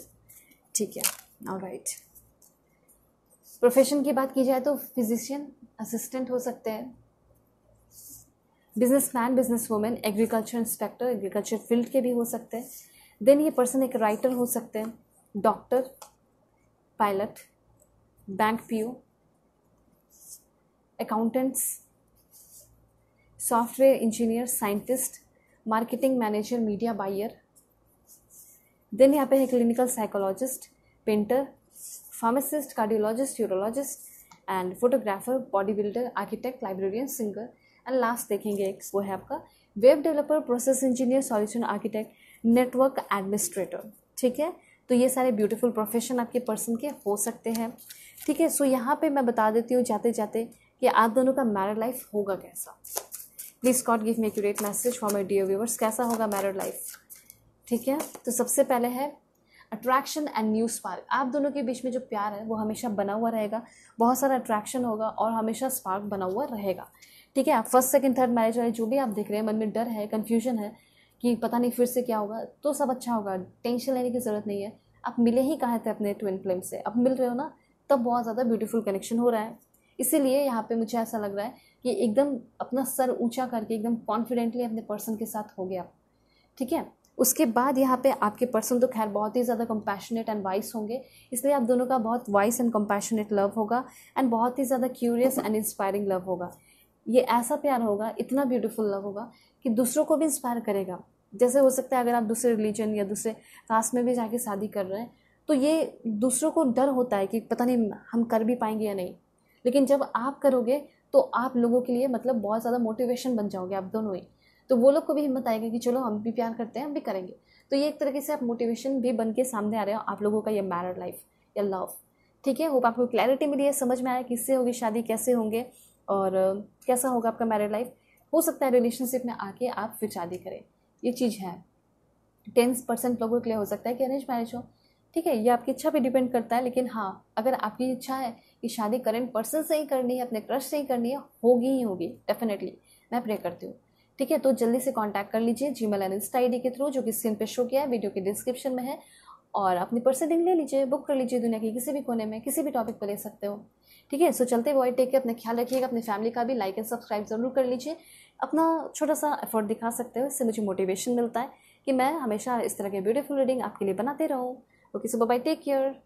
ठीक है और राइट प्रोफेशन की बात की जाए तो फिजिशियन असिस्टेंट हो सकते हैं business man business women agriculture inspector agriculture field के भी हो सकते हैं देन ये पर्सन एक राइटर हो सकते हैं doctor pilot bank P accountants software engineer scientist marketing manager media buyer then यहाँ पे है clinical psychologist painter pharmacist cardiologist urologist and photographer body builder architect librarian singer and last देखेंगे एक वो है आपका web developer process engineer solution architect network administrator ठीक है तो ये सारे ब्यूटीफुल प्रोफेशन आपके पर्सन के हो सकते हैं ठीक है सो यहाँ पे मैं बता देती हूँ जाते जाते कि आप दोनों का मैरिड लाइफ होगा कैसा please God give me accurate message for my dear viewers कैसा होगा मैरिड लाइफ ठीक है तो सबसे पहले है अट्रैक्शन एंड न्यू स्पार्क आप दोनों के बीच में जो प्यार है वो हमेशा बना हुआ रहेगा बहुत सारा अट्रैक्शन होगा और हमेशा स्पार्क बना हुआ रहेगा ठीक है आप फर्स्ट सेकेंड थर्ड मैरिज वाले जो भी आप देख रहे हैं मन में डर है कन्फ्यूजन है कि पता नहीं फिर से क्या होगा तो सब अच्छा होगा टेंशन लेने की ज़रूरत नहीं है आप मिले ही कहाँ थे अपने ट्विन फ्लेम से अब मिल रहे हो ना तब बहुत ज़्यादा ब्यूटीफुल कनेक्शन हो रहा है इसीलिए यहाँ पे मुझे ऐसा लग रहा है कि एकदम अपना सर ऊंचा करके एकदम कॉन्फिडेंटली अपने पर्सन के साथ हो गया ठीक है उसके बाद यहाँ पे आपके पर्सन तो खैर बहुत ही ज़्यादा कंपैशनेट एंड वाइस होंगे इसलिए आप दोनों का बहुत वाइस एंड कंपैशनेट लव होगा एंड बहुत ही ज़्यादा क्यूरियस एंड इंस्पायरिंग लव होगा ये ऐसा प्यार होगा इतना ब्यूटीफुल लव होगा कि दूसरों को भी इंस्पायर करेगा जैसे हो सकता है अगर आप दूसरे रिलीजन या दूसरे कास्ट में भी जाके शादी कर रहे हैं तो ये दूसरों को डर होता है कि पता नहीं हम कर भी पाएंगे या नहीं लेकिन जब आप करोगे तो आप लोगों के लिए मतलब बहुत ज़्यादा मोटिवेशन बन जाओगे आप दोनों ही तो वो लोग को भी हिम्मत आएगा कि चलो हम भी प्यार करते हैं हम भी करेंगे तो ये एक तरीके से आप मोटिवेशन भी बन के सामने आ रहे हो आप लोगों का ये मैरिड लाइफ या लव ठीक है होप आपको क्लैरिटी मिली है समझ में आया किससे होगी शादी कैसे होंगे और कैसा होगा आपका मैरिड लाइफ हो सकता है रिलेशनशिप में आके आप फिर शादी करें ये चीज़ है टेन परसेंट लोगों के लिए हो सकता है कि अरेंज मैरिज हो ठीक है ये आपकी इच्छा पे डिपेंड करता है लेकिन हाँ अगर आपकी इच्छा है कि शादी करंट पर्सन से ही करनी है अपने क्रश से ही करनी है होगी ही होगी डेफिनेटली मैं प्रे करती हूँ ठीक है तो जल्दी से कॉन्टैक्ट कर लीजिए जी मेल इंस्टा आई के थ्रू जो कि स्क्रीन पे शो किया है वीडियो के डिस्क्रिप्शन में है और अपनी प्रोसीडिंग ले लीजिए बुक कर लीजिए दुनिया के किसी भी कोने में किसी भी टॉपिक पर ले सकते हो ठीक है सो चलते हुए टेक के अपने ख्याल रखिएगा अपनी फैमिली का भी लाइक एंड सब्सक्राइब ज़रूर कर लीजिए अपना छोटा सा एफर्ट दिखा सकते हो इससे मुझे मोटिवेशन मिलता है कि मैं हमेशा इस तरह के ब्यूटीफुल रीडिंग आपके लिए बनाते रहूँ okay so bye take care